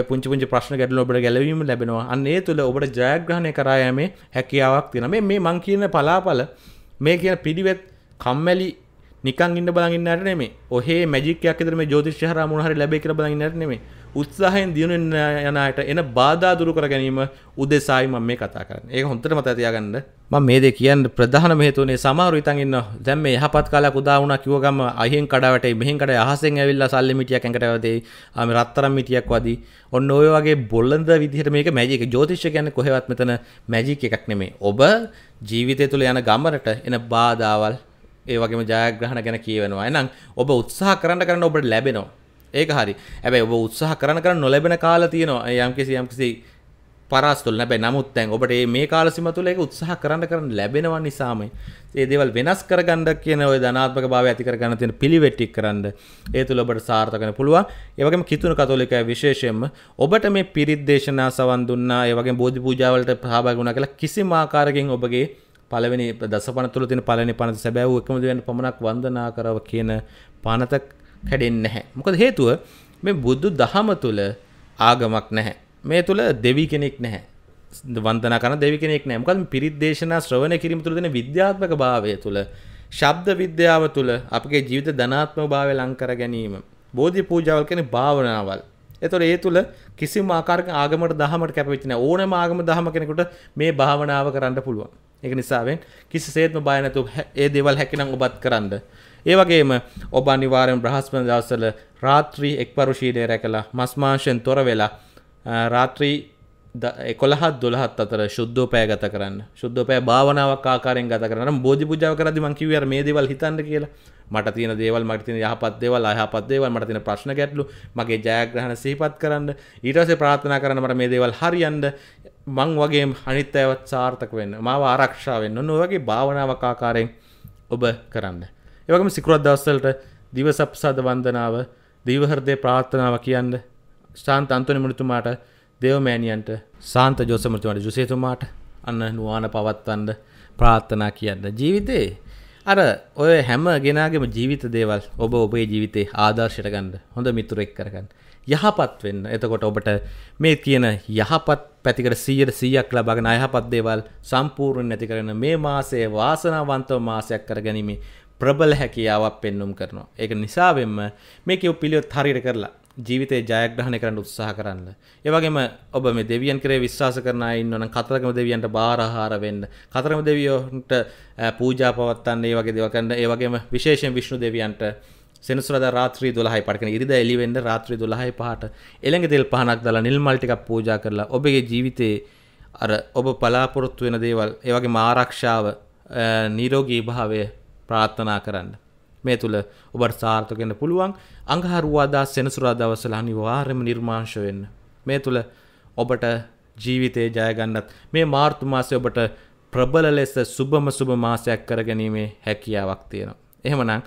පුංචි පුංචි ප්‍රශ්න ගැටල ඔබට ගැලවීම ලැබෙනවා අන්නේ තුළ ඔබට ජයග්‍රහණය කරායමේ හැකියාවක් තින මේ මං කියන පලාපල මේ කියන පිළිවෙත් කම්මැලි නිකන් ඉන්න බලගන්නට නෙමේ ඔහේ මැජිකයක් ඇතරම ජෝතිෂ්‍යහර මුණහරි ලැබේ කර බලගන්නට නෙමේ උත්සාහයෙන් දියුණුවෙන් යන අයට එන බාධා දුරු කර ගැනීම උදෙසායි මම මේ කතා කරන්නේ. ඒක හොඳට මතක තියාගන්න. මම මේ දේ කියන්න ප්‍රධානම හේතුවනේ සමහරු ඉතින් ඉන්නවා. දැන් මේ යහපත් කාලයක් උදා වුණා කිව්ව ගම අහින් කඩා වැටේ, මෙහෙන් කඩේ අහසෙන් ඇවිල්ලා සල්ලි මිටියක් ඇඟට වැදේ. ආ මේ රත්තරන් මිටියක් වදී. ඔන්න ඔය වගේ බොළඳ විදිහට මේක මැජික්. ජ්‍යොතිෂය කියන්නේ කොහෙවත් මෙතන මැජික් එකක් නෙමෙයි. ඔබ ජීවිතය තුළ යන ගමනට එන බාධාවල් ඒ වගේම ජයග්‍රහණ ගැන කියවෙනවා. එහෙනම් ඔබ උත්සාහ කරන්න කරන්න ඔබට ලැබෙනවා. ඒක හරි ඇබැයි ඔබ උත්සාහ කරන කරන්න නොලැබෙන කාල තියෙනවා යම් කිසි යම් කිසි පරාස්තුල නැබැ නමුත් දැන් ඔබට මේ කාලසිම තුළ ඒක උත්සාහ කරන්න කරන්න ලැබෙනවා නිසාම ඒ දේවල් වෙනස් කරගන්න කියන ඔය ධනාත්මක භාවය ඇති කරගන්න තියෙන පිළිවෙටික් කරන්න ඒ තුළ ඔබට සාර්ථක වෙන්න පුළුවන් ඒ වගේම කිතුණු කතෝලිකය විශේෂයෙන්ම ඔබට මේ පිරිත් දේශනා සවන් දුන්නා ඒ වගේම බෝධි පූජා වලට සහභාගී වුණා කියලා කිසිම ආකාරකින් ඔබගේ පළවෙනි දසපන තුළ තියෙන පළවෙනි පනත සැබෑවූ එකම දෙවියන් පමණක් වන්දනා කරව කියන පනත කැඩෙන්නේ නැහැ. මොකද හේතුව මේ බුදු දහම තුල ආගමක් නැහැ. මේ තුල දෙවි කෙනෙක් නැහැ. වන්දනා කරන දෙවි කෙනෙක් නැහැ. මොකද පිරිත් දේශනා ශ්‍රවණය කිරීම තුල දෙන විද්‍යාත්මක භාවය තුල ශබ්ද විද්‍යාව තුල අපගේ ජීවිත ධනාත්මක භාවය ලං කර ගැනීම බෝධි පූජාවල් කියන භාවනාවල් එතකොට ඒ තුල කිසිම ආකාරක ආගමකට දහමකට කැපෙච්ච නැහැ. ඕනම ආගම දහම කෙනෙකුට මේ භාවනාව කරන්න පුළුවන්. ඒක නිසාවෙන් කිසිසේත්ම බය නැතුව ඒ දේවල් හැකිනම් ඔබත් කරන්න. ඒවගේම ඔබ අනිවාරයෙන් බ්‍රහස්පන දවසල රාත්‍රී එක්පරුෂීඩය රැකලා මස්මාංශයෙන් තොර වෙලා රාත්‍රී එකොළහත් දොළහත් අතර ශුද්ධෝපය ගත කරන්න ශුද්ධපය භාවනාවක් ආකාරෙන් ගත කරන්න බෝධි පුජාව කරදි මං කිව්වර මේ දේවල් හිතන්න කියලා මට තියෙන දේවල් මට තියෙන යහපත් දේවල් අයහපත් දේවල් මට තියෙන ප්‍රශ්න ගැටලු මගේ ජයග්‍රහණ සිහිපත් කරන්න ඊට පස්සේ ප්‍රාර්ථනා කරන්න මට මේ දේවල් හරියන්න මං වගේ අනිත් අයවත් සාර්ථක වෙන්න මාව ආරක්ෂා වෙන්න ඔන්න ඔය වගේ භාවනාවක් ආකාරයෙන් ඔබ කරන්න ඒවගේම සිකුරත් දවස්සලට දිවසප්සාද වන්දනාව දීවහරදය ප්‍රාර්ථනාව කියන්න ශාන්ත අන්තනි මුනිතුමාට දෙවමෑණියන්ට සාන්ත ජෝසමතුමට ජුසේතුමාට අන්න නුවාන පවත්වන්ඩ ප්‍රාර්ථනා කියන්න ජීවිතේ අර ඔය හැම ගෙනගේම ජීවිත දේවල් ඔබ ඔබේ ජීවිතේ ආදර්ශයට ගන්න හොඳ මිතුරෙක් කරගන්න යහපත් වෙන්න එතකොට ඔබට මේ කියන යහපත් පැතිකට සීයට සීයක් ලබගෙන අයහපත් දේවල් සම්පූර්ණ නැති කරන මේ මාසයේ වාසනාවන්තව මාසයක් කරගැනීමේ ප්‍රබල හැකියාවක් පෙන්නුම් කරනවා. ඒක නිසාවෙන්ම මේක උපිලියොත් හරියට කරලා ජීවිතේ ජයග්‍රහණය කරන්න උත්සාහ කරන්න. ඒ වගේම ඔබ මේ දෙවියන් කරේ විශ්වාස කරන අය ඉන්නවනම් කතරගම දෙවියන්ට බාරහාර වෙන්න. කතරගම දෙවියන්ට පූජා පවත්වන්න, ඒ වගේ දේවල් කරන්න. ඒ වගේම විශේෂයෙන් විෂ්ණු දෙවියන්ට සෙනසුරදා රාත්‍රී 12යි පටකන ඉරිදා එළි වෙන්න රාත්‍රී 12යි පහට එළඟ තෙල් පහනක් දාලා නිල් මල් ටිකක් පූජා කරලා ඔබගේ ජීවිතේ අර ඔබ බලාපොරොත්තු වෙන දේවල්, ඒ වගේම ආරක්ෂාව, නිරෝගී භාවය ප්‍රාර්ථනා කරන්න. මේ තුළ ඔබට සාර්ථකෙන්න්න පුළුවන් අඟහරුවාදා සෙනසුරාදා වසල අනිවාර්යම නිර්මාංශ වෙන්න. මේ තුළ ඔබට ජීවිතය ජයගන්නත් මේ මාර්තුමාසය ඔබට ප්‍රබල ලෙස සුබම සුබ මාසයක් කරගැනීමේ හැකියාවක් තියෙනවා. එහෙමනම්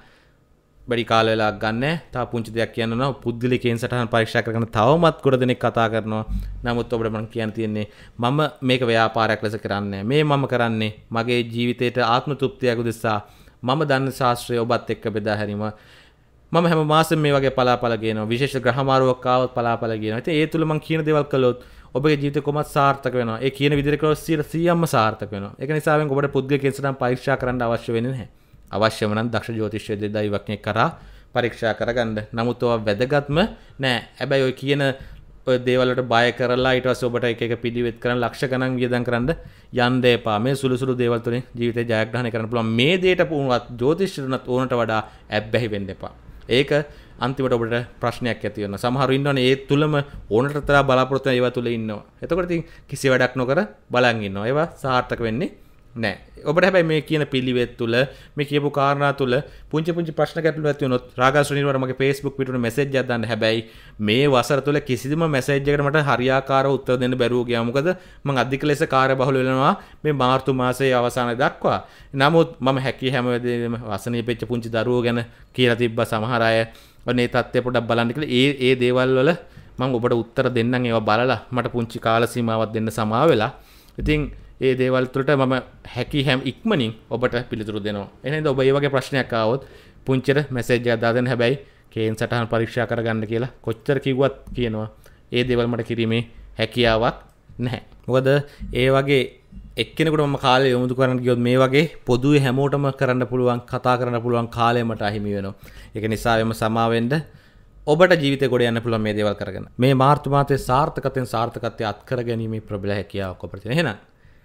බඩි කාලවෙලා ගන්න තා පුංචි දෙයක් කියන්නවා පුද්ගලිකෙන් සටහන් පරීක්ෂා කරන තවමත් ගොඩ දෙනෙක් කතා කරනවා නමුත් ඔබට මම කියන්න තියෙන්නේ මම මේක ව්‍යාපාරයක් ලෙස කරන්නේ මේ මම කරන්නේ මගේ ජීවිතයට ආත්ම තෘප්තියක් උදෙසා මම දන්න ශාස්ත්‍රය ඔබත් එක්ක බෙදා හැරීම මම හැම මාසෙම මේ වගේ පලාපල කියනවා විශේෂ ග්‍රහමාරුවක් ආවොත් පලාපල කියනවා. ඉතින් ඒ තුල මම කියන දේවල් කළොත් ඔබගේ ජීවිතය කොමත් සාර්ථක වෙනවා. ඒ කියන විදිහට කළොත් 100%ම සාර්ථක වෙනවා. ඒක නිසා වෙන් ඔබට පුද්ගලික ඉන්සටම් පරීක්ෂා කරන්න අවශ්‍ය වෙන්නේ නැහැ. අවශ්‍යම නම් දක්ෂ ජ්‍යොතිෂය දෙදයි වක්නේ කරා පරීක්ෂා කරගන්න. නමුත් ඔය වැදගත්ම නෑ. හැබැයි ඔය කියන දේවලට බය කරලා ඉටස් ඔබට එක පිළිවෙත් කරන ලක්ෂ ගණන් වියදන් කරන්න යන්දේපා මේ සුළුසුළු දේවල්තුලින් ජීවිතය ජයග්‍රහණය කරන්න පුළුවන් මේ දේට පුුණුවත් ජෝතිෂ්‍යනත් ඕනට වඩා ඇබ්බැහි වෙන්න එපා ඒක අන්තිමට ඔබට ප්‍රශ්නයක් ඇතිවන්න සමහර ඉන්නවන ඒ තුළම ඕනට තර බලාපොරොත්තු ඒව තුළ ඉන්නවා එතකොට ති කිසි වැඩක් නොකර බලන් ඉන්නවා ඒවා සාර්ථක වෙන්නේ නෑ ඔබට හැබැයි මේ කියන පිළිවෙත් තුළ මේ කියපු කාරණා තුළ පුංචි පුංචි ප්‍රශ්න ගැටලු ඇති වුණොත් රාගාස් රණීවර මගේ Facebook පිටුට මැසේජ් එකක් දාන්න හැබැයි මේ වසර තුළ කිසිදම මැසේජ් එකකට මට හරියාකාරව උත්තර දෙන්න බැරුව ගියා මොකද මම අධික ලෙස කාර්යබහුල වෙනවා මේ මාර්තු මාසයේ අවසානය දක්වා නමුත් මම හැකිය හැම වෙලේම වසනීපෙච්ච පුංචි දරුවෝ ගැන කියලා තිබ්බ සමහර අය ඔනේ තත්ත්වය පොඩ්ඩක් බලන්න කියලා ඒ ඒ දේවල් වල මම ඔබට උත්තර දෙන්නම් ඒවා බලලා මට පුංචි කාල සීමාවක් දෙන්න සමා වෙලා ඉතින් ඒ දේවල්තුලට මම හැකි හැම් ඉක්මනින් ඔබට පිළිතුරු දෙනවා එනද ඔබ ඒවගේ ප්‍රශ්නයක් ආවොත් පුංචර මැසේජ් අදාදන හැබැයි කේන් සටහන් පරීක්ෂා කරගන්න කියලා කොච්චර කිව්වත් කියනවා ඒ දේවල් මට කිරීමේ හැකියාවක් නැහැ මොකද ඒ වගේ එක්කෙනකට ම කාලය යොමුතු කරන්න ගියොත් මේ වගේ පොදුවේ හැමෝටම කරන්න පුළුවන් කතා කරන්න පුළුවන් කාලයමට අහිමි වෙනවා එක නිසාවෙම සමාවෙන්ඩ ඔබට ජීවිත ගොඩ යන්න පුළුවන් මේ දේවල් කරගෙන මේ මාර්තු මාතේ සාර්ථකතෙන් සාර්ථකත්වය අත්කර ගැනීමේ ප්‍රබල හැකියාවක් ඔබට තියෙන එහෙනම්